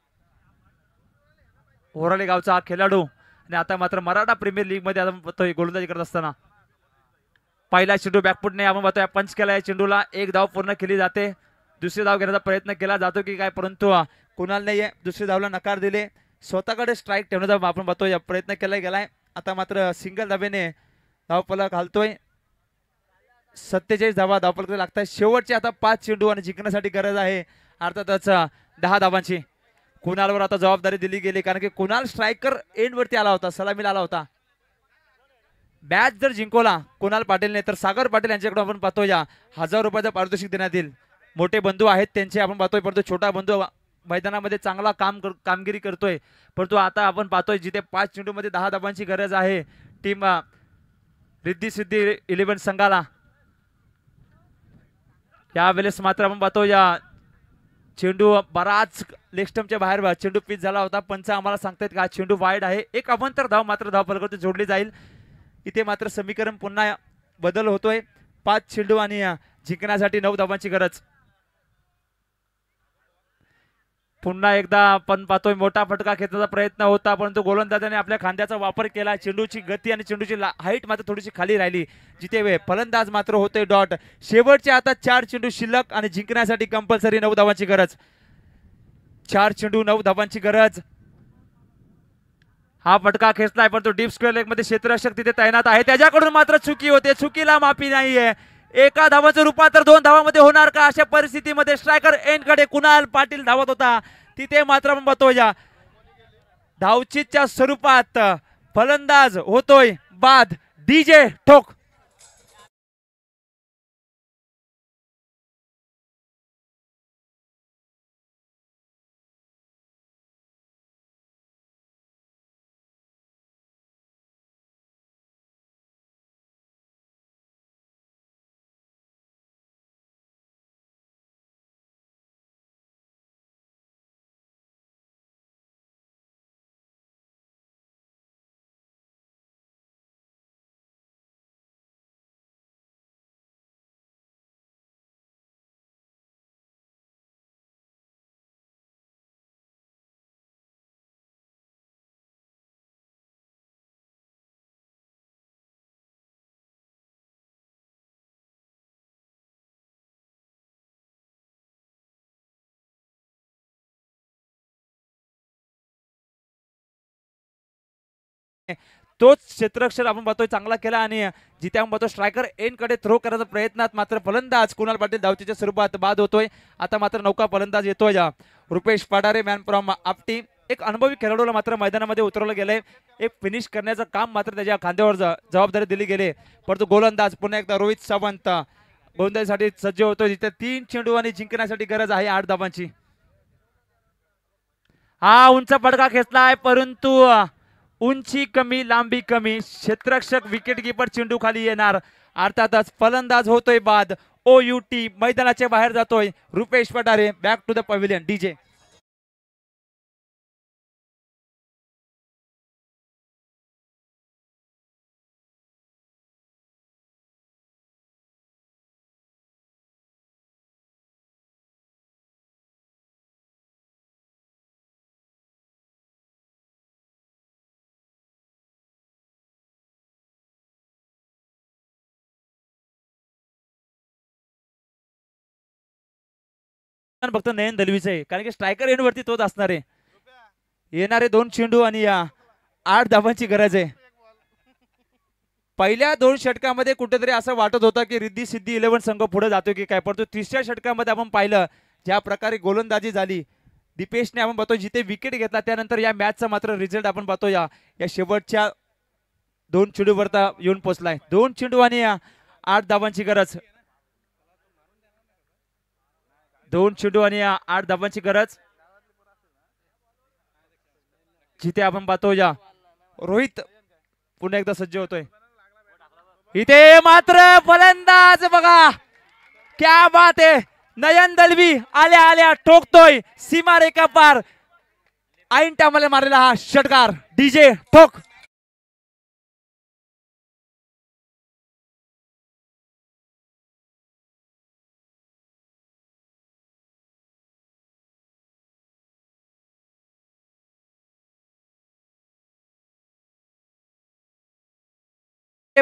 ओराळे गावचा हा खेळाडू आणि आता मात्र मराठा प्रीमियर लीगमध्ये आता पाहतोय गोलंदाजी करत असताना पहिला चेंडू बॅकफुटने आपण बघतोय पंच केला या चेंडूला एक धाव पूर्ण केली जाते दुसरी धाव घेण्याचा प्रयत्न केला जातो की काय परंतु कुणाल नाही दुसरी धावला नकार दिले स्वतःकडे स्ट्राईक ठेवण्याचा आपण बघतोय प्रयत्न केला गेलाय आता मात्र सिंगल धाब्याने धावपला घालतोय सत्तेचाळीस धावा धावपलक लागतात शेवटचे आता पाच चेंडू आणि जिंकण्यासाठी गरज आहे अर्थातच दहा धावांची कुणालवर आता जबाबदारी दिली गेली कारण की कुणाल स्ट्रायकर एंडवरती आला होता सलामीला आला होता बॅच जर जिंकवला कुणाल पाटीलने तर सागर पाटील यांच्याकडून आपण पाहतो या हजार रुपयाचं पारितोषिक देण्यात येईल मोठे बंधू आहेत त्यांचे आपण पाहतोय परंतु छोटा बंधू मैदानामध्ये चांगला काम कर कामगिरी करतोय परंतु आता आपण पाहतोय जिथे पाच चेंडूमध्ये दहा धाबांची गरज आहे टीम रिद्धी सिद्धी इलेव्हन संघाला यावेळेस मात्र आपण पाहतो या चेंडू बराच लेक्स्टमच्या बाहेर चेंडू पिच झाला होता पंच आम्हाला सांगतायत का चेंडू वाईड आहे एक अभंतर धाव मात्र धाव जोडली जाईल इथे मात्र समीकरण पुन्हा बदल होतोय पाच चेंडू आणि जिंकण्यासाठी नऊ धावांची गरज पुन्हा एकदा आपण पाहतोय मोठा फटका खेचण्याचा प्रयत्न होता परंतु गोलंदाजाने आपल्या खांद्याचा वापर केला चेंडूची गती आणि चेंडूची हाईट मात्र थोडीशी खाली राहिली जिथे वे फलंदाज मात्र होते डॉट शेवटचे आता चार चेंडू शिल्लक आणि जिंकण्यासाठी कंपल्सरी नऊ धावांची गरज चार चेंडू नऊ धावांची गरज हा फटका खेचलाय परंतु डीप स्क्वेअर लेग मध्ये क्षेत्ररक्षक तिथे तैनात आहे त्याच्याकडून मात्र चुकी होते चुकीला माफी नाहीये एका धावाचं रूपांतर दोन धावामध्ये होणार का अशा परिस्थितीमध्ये स्ट्रायकर एनकडे कुणाल पाटील धावत होता तिथे मात्र आपण या धावचीच्या स्वरूपात फलंदाज होतोय बाद डीजे ठोक तोच क्षेत्रक्षर आपण पाहतोय चांगला केला आणि जिथे आपण पाहतो स्ट्रायकर कडे थ्रो करायचा प्रयत्नात मात्र फलंदाज कुणाल पाटील धावतीच्या स्वरूपात बाद होतोय आता मात्र नौका फलंदाज येतोय रुपेश पाडारे मॅन फ्रॉम आपटी एक अनुभवी खेळाडूला मात्र मैदानामध्ये उतरवलं गेले एक फिनिश करण्याचं काम मात्र त्याच्या खांद्यावर जबाबदारी दिली गेली परंतु गोलंदाज पुन्हा एकदा रोहित सावंत गोलंदाजीसाठी सज्ज होतोय जिथे तीन चेंडू आणि जिंकण्यासाठी गरज आहे आठ धावांची हा उंच पडका खेचला आहे परंतु उंची कमी लांबी कमी क्षेत्रक्षक विकेटकीपर चेंडू खाली येणार अर्थातच फलंदाज होतोय बाद ओ यू टी मैदानाच्या बाहेर जातोय Rupesh Patare back to the pavilion DJ फक्त नयन दलवीचे आहे कारण की स्ट्रायकर वरती तोच असणार आहे येणारे दोन चेंडू आणि या आठ धावांची गरज आहे पहिल्या दोन षटकामध्ये कुठेतरी असं वाटत होतं की रिद्धी सिद्धी इलेव्हन संघ पुढे जातो की काय परंतु तिसऱ्या षटकामध्ये आपण पाहिलं ज्या प्रकारे गोलंदाजी झाली दिपेशने आपण पाहतो जिथे विकेट घेतला त्यानंतर या चा मात्र रिझल्ट आपण पाहतो या या शेवटच्या दोन चेंडूवर येऊन पोचलाय दोन चेंडू आणि या आठ धावांची गरज दोन चेंडू आणि आठ धावांची गरज जिथे आपण पाहतो या रोहित पुन्हा एकदा सज्ज होतोय इथे मात्र फलंदाज बघा क्या बात आहे नयन दलवी आल्या आल्या ठोकतोय सीमा रेखा पार आईन टामाला मारलेला हा षटकार डीजे ठोक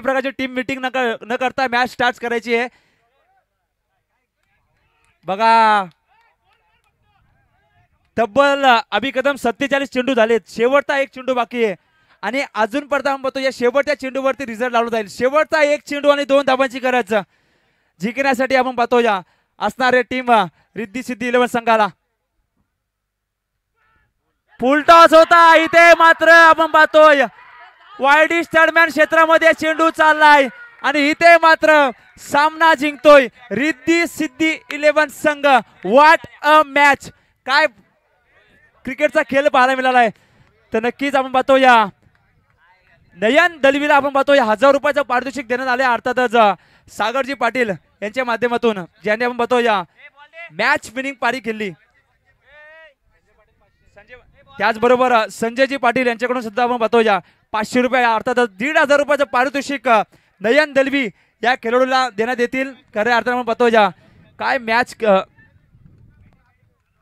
प्रकारची टीम मिटिंग न न करता मॅच स्टार्ट करायची आहे बघा तब्बल कदम सत्तेचाळीस चेंडू झालेत शेवटचा एक चेंडू बाकी आहे आणि अजून पडता आपण बघतो या शेवटच्या चेंडूवरती रिझल्ट लावून जाईल शेवटचा एक चेंडू आणि दोन धाबांची गरज जिंकण्यासाठी आपण पाहतो या असणारे टीम रिद्धी सिद्धी इलेव्हन संघाला फुलटॉस होता इथे मात्र आपण पाहतोय वायडी स्टडमॅन क्षेत्रामध्ये चेंडू चाललाय आणि इथे मात्र सामना जिंकतोय रिद्धी सिद्धी इलेव्हन संघ वाट अ मॅच काय क्रिकेटचा खेळ पाहायला मिळालाय तर नक्कीच आपण पाहतोया या नयन दलवीला आपण पाहतो हजार रुपयाचं पारितोषिक देण्यात आले अर्थातच सागरजी पाटील यांच्या माध्यमातून ज्यांनी आपण पाहतो या मॅच विनिंग पारी खेळली त्याचबरोबर संजयजी पाटील यांच्याकडून सुद्धा आपण पाहतो या पाचशे रुपये अर्थातच दीड हजार रुपयाचं पारितोषिक नयन दलवी या खेळाडूला देण्यात येतील खऱ्या बघतो या काय मॅच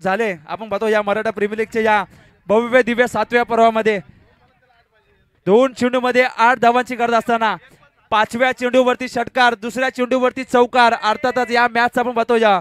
झाले आपण बघतो या मराठा प्रीमियर लीगच्या या भव्य दिव्य सातव्या पर्वामध्ये दोन चेंडू मध्ये आठ धावांची गरज असताना पाचव्या चेंडूवरती षटकार दुसऱ्या चेंडूवरती चौकार अर्थातच या मॅच आपण या